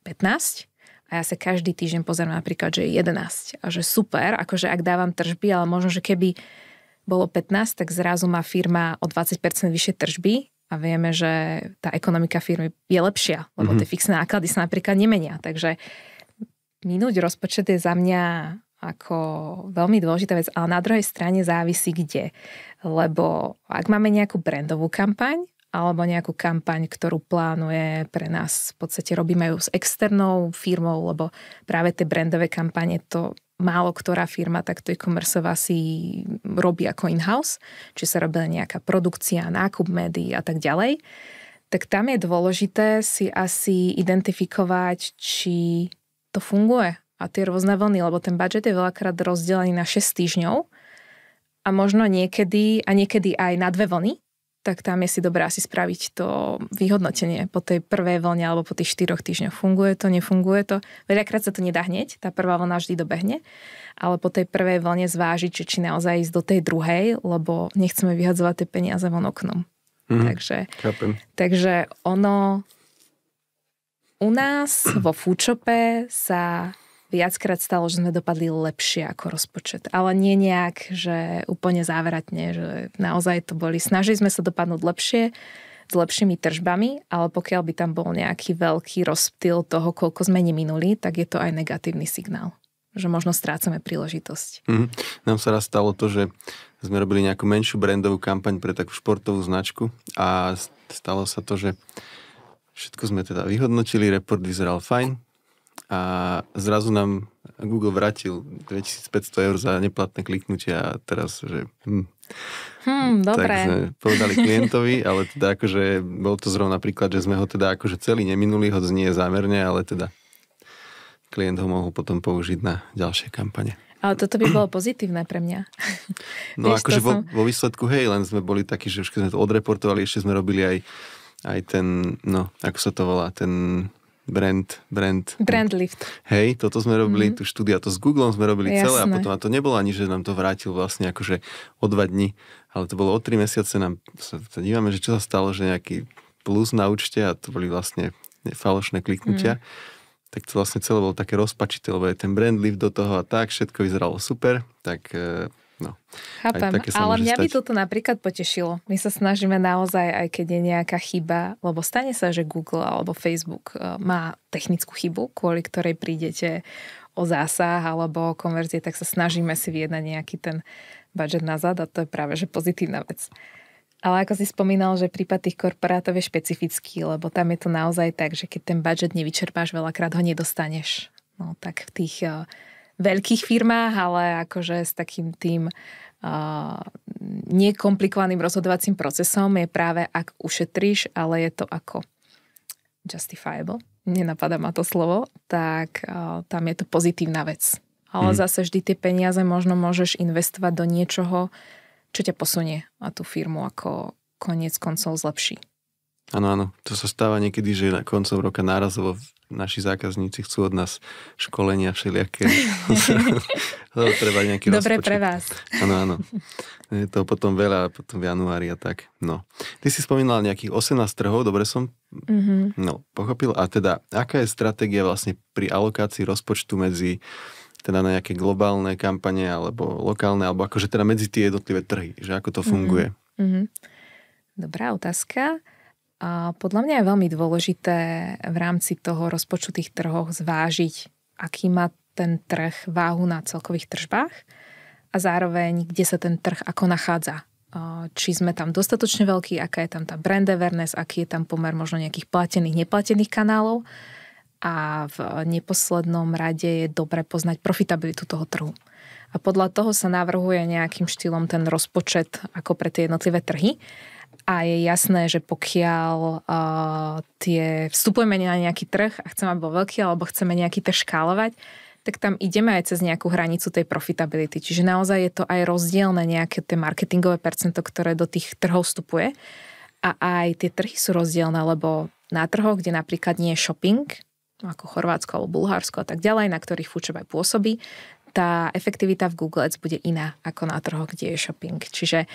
15 a ja sa každý týždeň pozerám napríklad, že je 11 a že super, akože ak dávam tržby, ale možno, že keby bolo 15, tak zrazu má firma o 20% vyššie tržby a vieme, že tá ekonomika firmy je lepšia, lebo mm-hmm. tie fixné náklady sa napríklad nemenia. Takže minúť rozpočet je za mňa ako veľmi dôležitá vec, ale na druhej strane závisí kde. Lebo ak máme nejakú brandovú kampaň, alebo nejakú kampaň, ktorú plánuje pre nás, v podstate robíme ju s externou firmou, lebo práve tie brandové kampane to málo ktorá firma takto e commerce si robí ako in-house, či sa robila nejaká produkcia, nákup médií a tak ďalej, tak tam je dôležité si asi identifikovať, či to funguje a tie rôzne vlny, lebo ten budget je veľakrát rozdelený na 6 týždňov a možno niekedy a niekedy aj na dve vlny, tak tam je si dobré asi spraviť to vyhodnotenie po tej prvej vlne alebo po tých 4 týždňoch. Funguje to, nefunguje to. Veľakrát sa to nedá hneď, tá prvá vlna vždy dobehne, ale po tej prvej vlne zvážiť, či naozaj ísť do tej druhej, lebo nechceme vyhadzovať tie peniaze von oknom. Mm, takže, takže ono u nás vo Fúčope sa viackrát stalo, že sme dopadli lepšie ako rozpočet. Ale nie nejak, že úplne záveratne, že naozaj to boli. Snažili sme sa dopadnúť lepšie, s lepšími tržbami, ale pokiaľ by tam bol nejaký veľký rozptyl toho, koľko sme neminuli, tak je to aj negatívny signál že možno strácame príležitosť. Mm-hmm. Nám sa raz stalo to, že sme robili nejakú menšiu brandovú kampaň pre takú športovú značku a stalo sa to, že Všetko sme teda vyhodnotili, report vyzeral fajn a zrazu nám Google vrátil 2500 eur za neplatné kliknutie a teraz, že... Hm. Hmm, dobre. Tak sme povedali klientovi, ale teda akože bol to zrovna príklad, že sme ho teda akože celý neminuli, hoď znie zámerne, ale teda klient ho mohol potom použiť na ďalšie kampane. Ale toto by bolo pozitívne pre mňa. No Vieš, akože som... vo, vo výsledku, hej, len sme boli takí, že už keď sme to odreportovali, ešte sme robili aj aj ten, no, ako sa to volá, ten brand, brand. Brand lift. Hej, toto sme robili, mm-hmm. tu štúdia, to s Google sme robili Jasné. celé a potom, a to nebolo ani, že nám to vrátil vlastne akože o dva dni, ale to bolo o tri mesiace, nám sa, sa dívame, že čo sa stalo, že nejaký plus na účte a to boli vlastne falošné kliknutia. Mm. Tak to vlastne celé bolo také rozpačité, lebo je ten brand lift do toho a tak, všetko vyzeralo super, tak eh, No. Chápem, ale mňa stať. by toto napríklad potešilo. My sa snažíme naozaj, aj keď je nejaká chyba, lebo stane sa, že Google alebo Facebook e, má technickú chybu, kvôli ktorej prídete o zásah alebo o konverzie, tak sa snažíme si vyjednať nejaký ten budget nazad a to je práve, že pozitívna vec. Ale ako si spomínal, že prípad tých korporátov je špecifický, lebo tam je to naozaj tak, že keď ten budget nevyčerpáš, veľakrát ho nedostaneš. No tak v tých e, veľkých firmách, ale akože s takým tým uh, nekomplikovaným rozhodovacím procesom je práve, ak ušetríš, ale je to ako justifiable, nenapadá ma to slovo, tak uh, tam je to pozitívna vec. Ale mm. zase vždy tie peniaze možno môžeš investovať do niečoho, čo ťa posunie a tú firmu ako koniec koncov zlepší. Áno, áno. To sa stáva niekedy, že na koncom roka nárazovo naši zákazníci chcú od nás školenia všelijaké. treba nejaký Dobre rozpočet. pre vás. Áno, áno. Je to potom veľa, potom v januári a tak. No. Ty si spomínala nejakých 18 trhov, dobre som mm-hmm. no, pochopil. A teda, aká je stratégia vlastne pri alokácii rozpočtu medzi teda na nejaké globálne kampane alebo lokálne, alebo akože teda medzi tie jednotlivé trhy, že ako to mhm. funguje? Mm-hmm. Dobrá otázka. A podľa mňa je veľmi dôležité v rámci toho rozpočtu tých trhoch zvážiť, aký má ten trh váhu na celkových tržbách a zároveň, kde sa ten trh ako nachádza. Či sme tam dostatočne veľkí, aká je tam tá brand awareness, aký je tam pomer možno nejakých platených, neplatených kanálov a v neposlednom rade je dobre poznať profitabilitu toho trhu. A podľa toho sa navrhuje nejakým štýlom ten rozpočet ako pre tie jednotlivé trhy a je jasné, že pokiaľ uh, tie, vstupujeme na nejaký trh a chceme, aby bol veľký, alebo chceme nejaký trh škálovať, tak tam ideme aj cez nejakú hranicu tej profitability. Čiže naozaj je to aj rozdiel na nejaké tie marketingové percento, ktoré do tých trhov vstupuje. A aj tie trhy sú rozdielne, lebo na trhoch, kde napríklad nie je shopping, ako Chorvátsko alebo Bulharsko a tak ďalej, na ktorých Fučeb aj pôsobí, tá efektivita v Google Ads bude iná ako na trhoch, kde je shopping. Čiže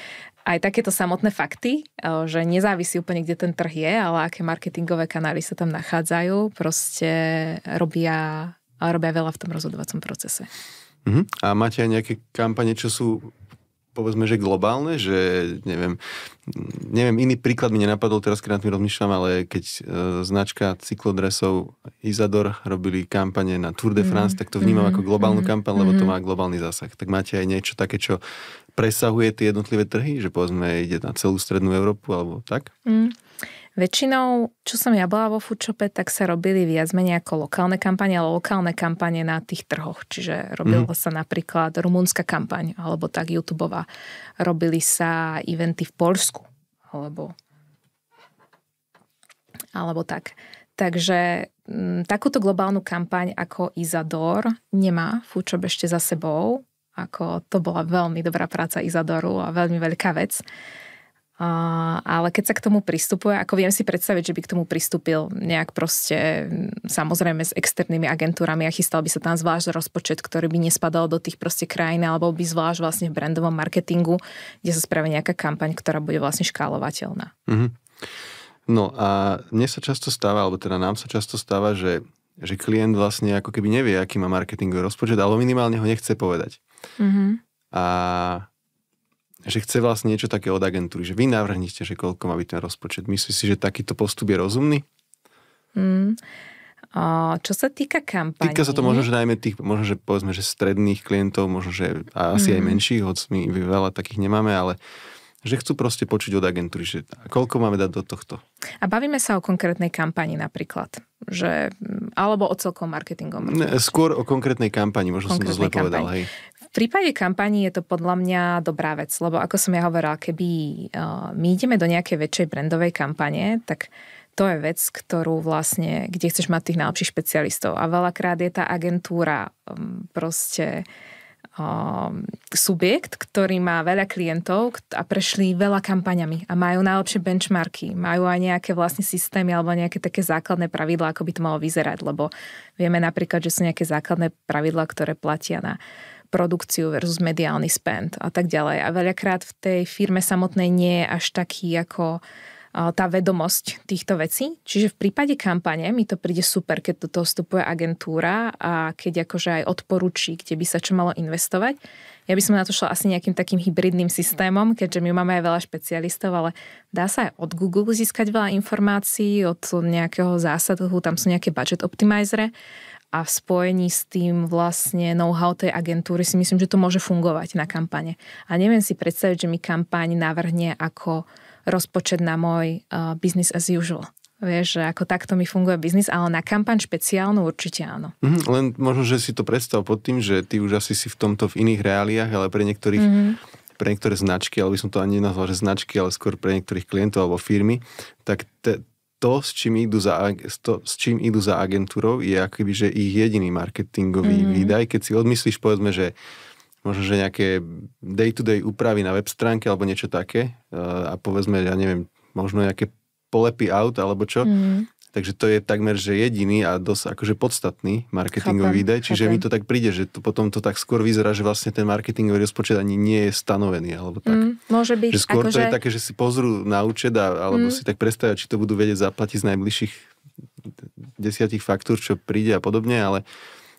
aj takéto samotné fakty, eh, že nezávisí úplne, kde ten trh je, ale aké marketingové kanály sa tam nachádzajú, proste robia, robia veľa v tom rozhodovacom procese. Uh-huh. A máte aj nejaké kampane, čo sú povedzme, že globálne, že neviem, neviem, iný príklad mi nenapadol teraz, keď nad tým rozmýšľam, ale keď e, značka cyklodresov Izador robili kampane na Tour de mhm, France, mm, tak to vnímam mm, ako globálnu mm, kampaň, lebo mm. to mhm. má globálny zásah. Tak máte aj niečo také, čo presahuje tie jednotlivé trhy, že povedzme ide na celú strednú Európu alebo tak? Mm. Väčšinou, čo som ja bola vo Foodshope, tak sa robili viac menej ako lokálne kampane, ale lokálne kampane na tých trhoch. Čiže robila mm. sa napríklad rumúnska kampaň, alebo tak YouTube. Robili sa eventy v Polsku, alebo alebo tak. Takže m, mm, takúto globálnu kampaň ako Izador nemá Fúčob ešte za sebou. Ako to bola veľmi dobrá práca Izadoru a veľmi veľká vec ale keď sa k tomu pristupuje, ako viem si predstaviť, že by k tomu pristúpil nejak proste samozrejme s externými agentúrami a chystal by sa tam zvlášť rozpočet, ktorý by nespadal do tých proste krajín alebo by zvlášť vlastne v brandovom marketingu, kde sa spraví nejaká kampaň, ktorá bude vlastne škálovateľná. Mm-hmm. No a mne sa často stáva, alebo teda nám sa často stáva, že, že klient vlastne ako keby nevie, aký má marketingový rozpočet, alebo minimálne ho nechce povedať. Mm-hmm. A že chce vlastne niečo také od agentúry, že vy navrhnite, že koľko má byť ten rozpočet. Myslíš si, že takýto postup je rozumný? Mm. O, čo sa týka kampaní... Týka sa to možno, že najmä tých, možno, že povedzme, že stredných klientov, možno, že asi mm. aj hmm. menších, hoc my veľa takých nemáme, ale že chcú proste počuť od agentúry, že koľko máme dať do tohto. A bavíme sa o konkrétnej kampani napríklad, že, alebo o celkom marketingom. Ne, skôr o konkrétnej kampani, možno konkrétnej som to zle kampani. povedal. Hej prípade kampaní je to podľa mňa dobrá vec, lebo ako som ja hovorila, keby eh, my ideme do nejakej väčšej brandovej kampane, tak to je vec, ktorú vlastne, kde chceš mať tých najlepších špecialistov. A veľakrát je tá agentúra ehm, proste um, subjekt, ktorý má veľa klientov a prešli veľa kampaňami a majú najlepšie benchmarky, majú aj nejaké vlastne systémy alebo nejaké také základné pravidlá, ako by to malo vyzerať, lebo vieme napríklad, že sú nejaké základné pravidlá, ktoré platia na produkciu versus mediálny spend a tak ďalej. A veľakrát v tej firme samotnej nie je až taký ako tá vedomosť týchto vecí. Čiže v prípade kampane mi to príde super, keď do toho vstupuje agentúra a keď akože aj odporúči, kde by sa čo malo investovať. Ja by som na to šla asi nejakým takým hybridným systémom, keďže my máme aj veľa špecialistov, ale dá sa aj od Google získať veľa informácií, od nejakého zásadu, tam sú nejaké budget optimizere a v spojení s tým vlastne know-how tej agentúry si myslím, že to môže fungovať na kampane. A neviem si predstaviť, že mi kampaň navrhne ako rozpočet na môj uh, business as usual. Vieš, že ako takto mi funguje biznis, ale na kampaň špeciálnu určite áno. Mm, len možno, že si to predstav pod tým, že ty už asi si v tomto v iných reáliách, ale pre niektorých mm-hmm pre niektoré značky, ale by som to ani nenazval, že značky, ale skôr pre niektorých klientov alebo firmy, tak te, to, s čím idú za, to, s čím idú za agentúrou, je akoby, že ich jediný marketingový mm-hmm. výdaj. Keď si odmyslíš, povedzme, že možno, že nejaké day-to-day úpravy na web stránke alebo niečo také eh, a povedzme, ja neviem, možno nejaké polepy aut alebo čo, mm-hmm Takže to je takmer, že jediný a dosť akože podstatný marketingový výdaj. Čiže chápem. mi to tak príde, že to, potom to tak skôr vyzerá, že vlastne ten marketingový rozpočet ani nie je stanovený. Alebo tak. Mm, môže byť. Že skôr akože... to je akože- také, že si pozrú na účet a, alebo mm. si tak predstavia, či to budú vedieť zaplatiť z najbližších desiatich faktúr, čo príde a podobne, ale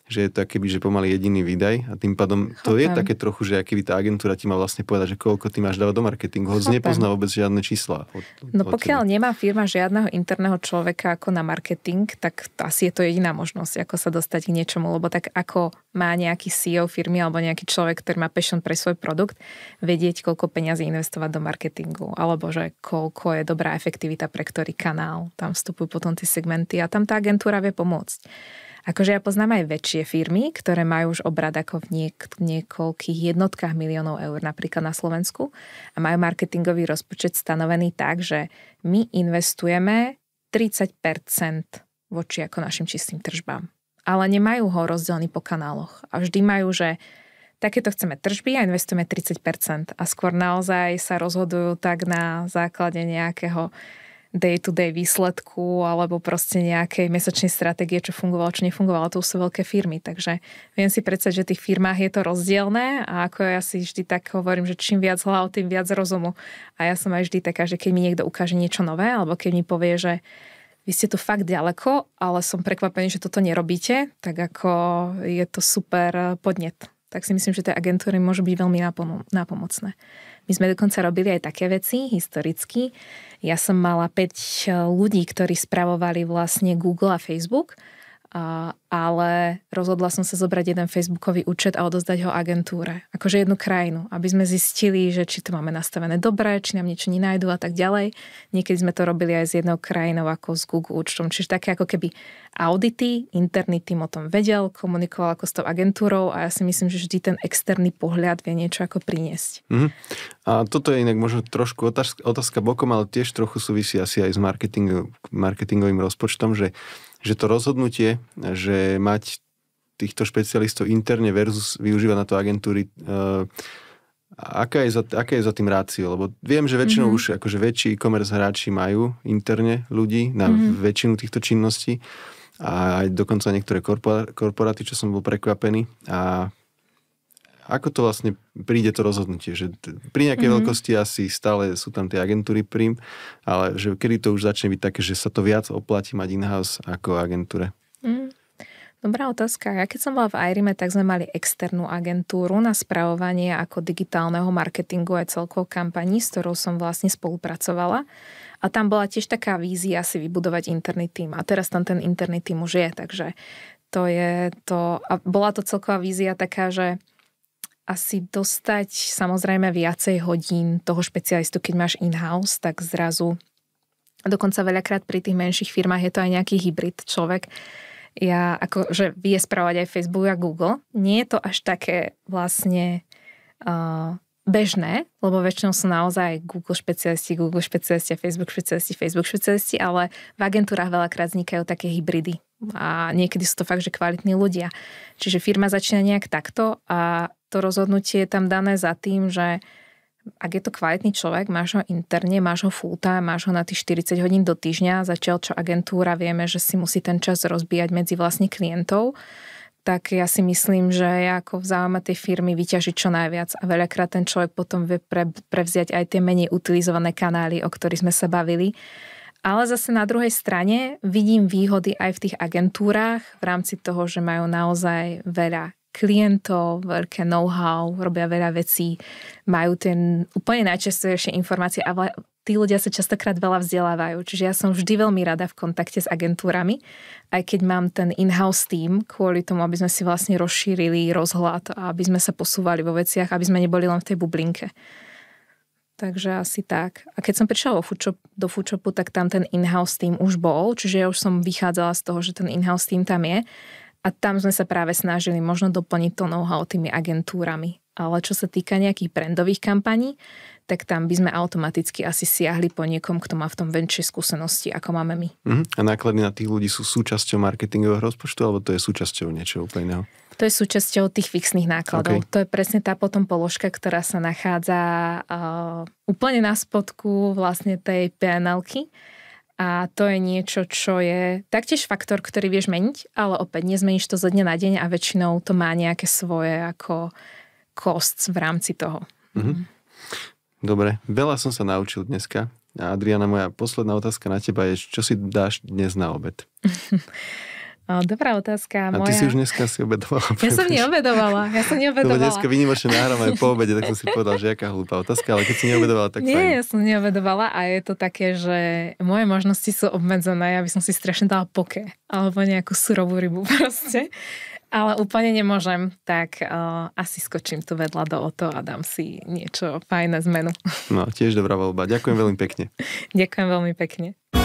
že je to akéby, že pomaly jediný výdaj a tým pádom Chápem. to je také trochu, že akýby tá agentúra ti má vlastne povedať, že koľko ty máš dávať do marketingu, hoď nepozná vôbec žiadne čísla. Od, no od pokiaľ tebe. Teda. nemá firma žiadneho interného človeka ako na marketing, tak asi je to jediná možnosť, ako sa dostať k niečomu, lebo tak ako má nejaký CEO firmy alebo nejaký človek, ktorý má passion pre svoj produkt, vedieť, koľko peňazí investovať do marketingu, alebo že koľko je dobrá efektivita pre ktorý kanál, tam vstupujú potom tie segmenty a tam tá agentúra vie pomôcť. Akože ja poznám aj väčšie firmy, ktoré majú už obrad ako v niek- niekoľkých jednotkách miliónov eur napríklad na Slovensku a majú marketingový rozpočet stanovený tak, že my investujeme 30% voči ako našim čistým tržbám. Ale nemajú ho rozdelený po kanáloch. A vždy majú, že takéto chceme tržby a investujeme 30%. A skôr naozaj sa rozhodujú tak na základe nejakého day-to-day výsledku alebo proste nejakej mesačnej stratégie, čo fungovalo, čo nefungovalo. To už sú veľké firmy, takže viem si predstaviť, že v tých firmách je to rozdielne a ako ja si vždy tak hovorím, že čím viac hlav, tým viac rozumu. A ja som aj vždy taká, že keď mi niekto ukáže niečo nové alebo keď mi povie, že vy ste tu fakt ďaleko, ale som prekvapený, že toto nerobíte, tak ako je to super podnet. Tak si myslím, že tie agentúry môžu byť veľmi nápomocné. My sme dokonca robili aj také veci historicky. Ja som mala 5 eh, ľudí, ktorí spravovali vlastne Google a Facebook a, ale rozhodla som sa zobrať jeden facebookový účet a odozdať ho agentúre. Akože jednu krajinu, aby sme zistili, že či to máme nastavené dobre, či nám niečo nenájdu a tak ďalej. Niekedy sme to robili aj s jednou krajinou ako s Google účtom. Čiže také ako keby audity, interný tým o tom vedel, komunikoval ako s tou agentúrou a ja si myslím, že vždy ten externý pohľad vie niečo ako priniesť. Mm-hmm. A toto je inak možno trošku otázka, otázka bokom, ale tiež trochu súvisí asi aj s marketing, marketingovým rozpočtom, že že to rozhodnutie, že mať týchto špecialistov interne versus využívať na to agentúry, uh, aká, je za, aká je za tým rácio? Lebo viem, že väčšinou mm-hmm. už akože väčší e-commerce hráči majú interne ľudí na mm-hmm. väčšinu týchto činností a aj dokonca niektoré korporáty, čo som bol prekvapený a ako to vlastne príde to rozhodnutie? Že pri nejakej mm-hmm. veľkosti asi stále sú tam tie agentúry prím, ale že kedy to už začne byť také, že sa to viac oplatí mať in-house ako agentúre? Mm. Dobrá otázka. Ja keď som bola v Irime, tak sme mali externú agentúru na spravovanie ako digitálneho marketingu aj celkov kampaní, s ktorou som vlastne spolupracovala. A tam bola tiež taká vízia si vybudovať interný tým. A teraz tam ten interný tým už je, takže to je to... A bola to celková vízia taká, že asi dostať samozrejme viacej hodín toho špecialistu, keď máš in-house, tak zrazu dokonca veľakrát pri tých menších firmách je to aj nejaký hybrid človek. Ja akože vie spravovať aj Facebook a Google. Nie je to až také vlastne uh, bežné, lebo väčšinou sú naozaj Google špecialisti, Google špecialisti a Facebook špecialisti, Facebook špecialisti, ale v agentúrach veľakrát vznikajú také hybridy a niekedy sú to fakt, že kvalitní ľudia. Čiže firma začína nejak takto a to rozhodnutie je tam dané za tým, že ak je to kvalitný človek, máš ho interne, máš ho fúta, máš ho na tých 40 hodín do týždňa, zatiaľ čo agentúra vieme, že si musí ten čas rozbíjať medzi vlastne klientov, tak ja si myslím, že je ako v záujme tej firmy vyťažiť čo najviac a veľakrát ten človek potom vie pre, prevziať aj tie menej utilizované kanály, o ktorých sme sa bavili. Ale zase na druhej strane vidím výhody aj v tých agentúrách v rámci toho, že majú naozaj veľa klientov, veľké know-how, robia veľa vecí, majú ten úplne najčastejšie informácie a vla, tí ľudia sa častokrát veľa vzdelávajú. Čiže ja som vždy veľmi rada v kontakte s agentúrami, aj keď mám ten in-house tým, kvôli tomu, aby sme si vlastne rozšírili rozhľad a aby sme sa posúvali vo veciach, aby sme neboli len v tej bublinke. Takže asi tak. A keď som prišla do Foodshopu, tak tam ten in-house tým už bol, čiže ja už som vychádzala z toho, že ten in-house tým tam je. A tam sme sa práve snažili možno doplniť to know-how tými agentúrami. Ale čo sa týka nejakých brandových kampaní, tak tam by sme automaticky asi siahli po niekom, kto má v tom väčšie skúsenosti, ako máme my. Uh-huh. A náklady na tých ľudí sú súčasťou marketingového rozpočtu, alebo to je súčasťou niečo úplne iného? To je súčasťou tých fixných nákladov. Okay. To je presne tá potom položka, ktorá sa nachádza uh, úplne na spodku vlastne tej pnl a to je niečo, čo je taktiež faktor, ktorý vieš meniť, ale opäť nezmeníš to zo dňa na deň a väčšinou to má nejaké svoje ako kost v rámci toho. Mm-hmm. Dobre, veľa som sa naučil dneska. A Adriana, moja posledná otázka na teba je, čo si dáš dnes na obed? Dobrá otázka. A moja... ty si už dneska si obedovala. Ja som neobedovala. Ja som neobedovala. Lebo dneska vynimočne nahrám po obede, tak som si povedal, že aká hlúpa otázka, ale keď si neobedovala, tak Nie, fajn. ja som neobedovala a je to také, že moje možnosti sú obmedzené. Ja by som si strašne dala poke alebo nejakú surovú rybu proste. Ale úplne nemôžem, tak uh, asi skočím tu vedľa do oto a dám si niečo fajné zmenu. No, tiež dobrá voľba. Ďakujem veľmi pekne. Ďakujem veľmi pekne.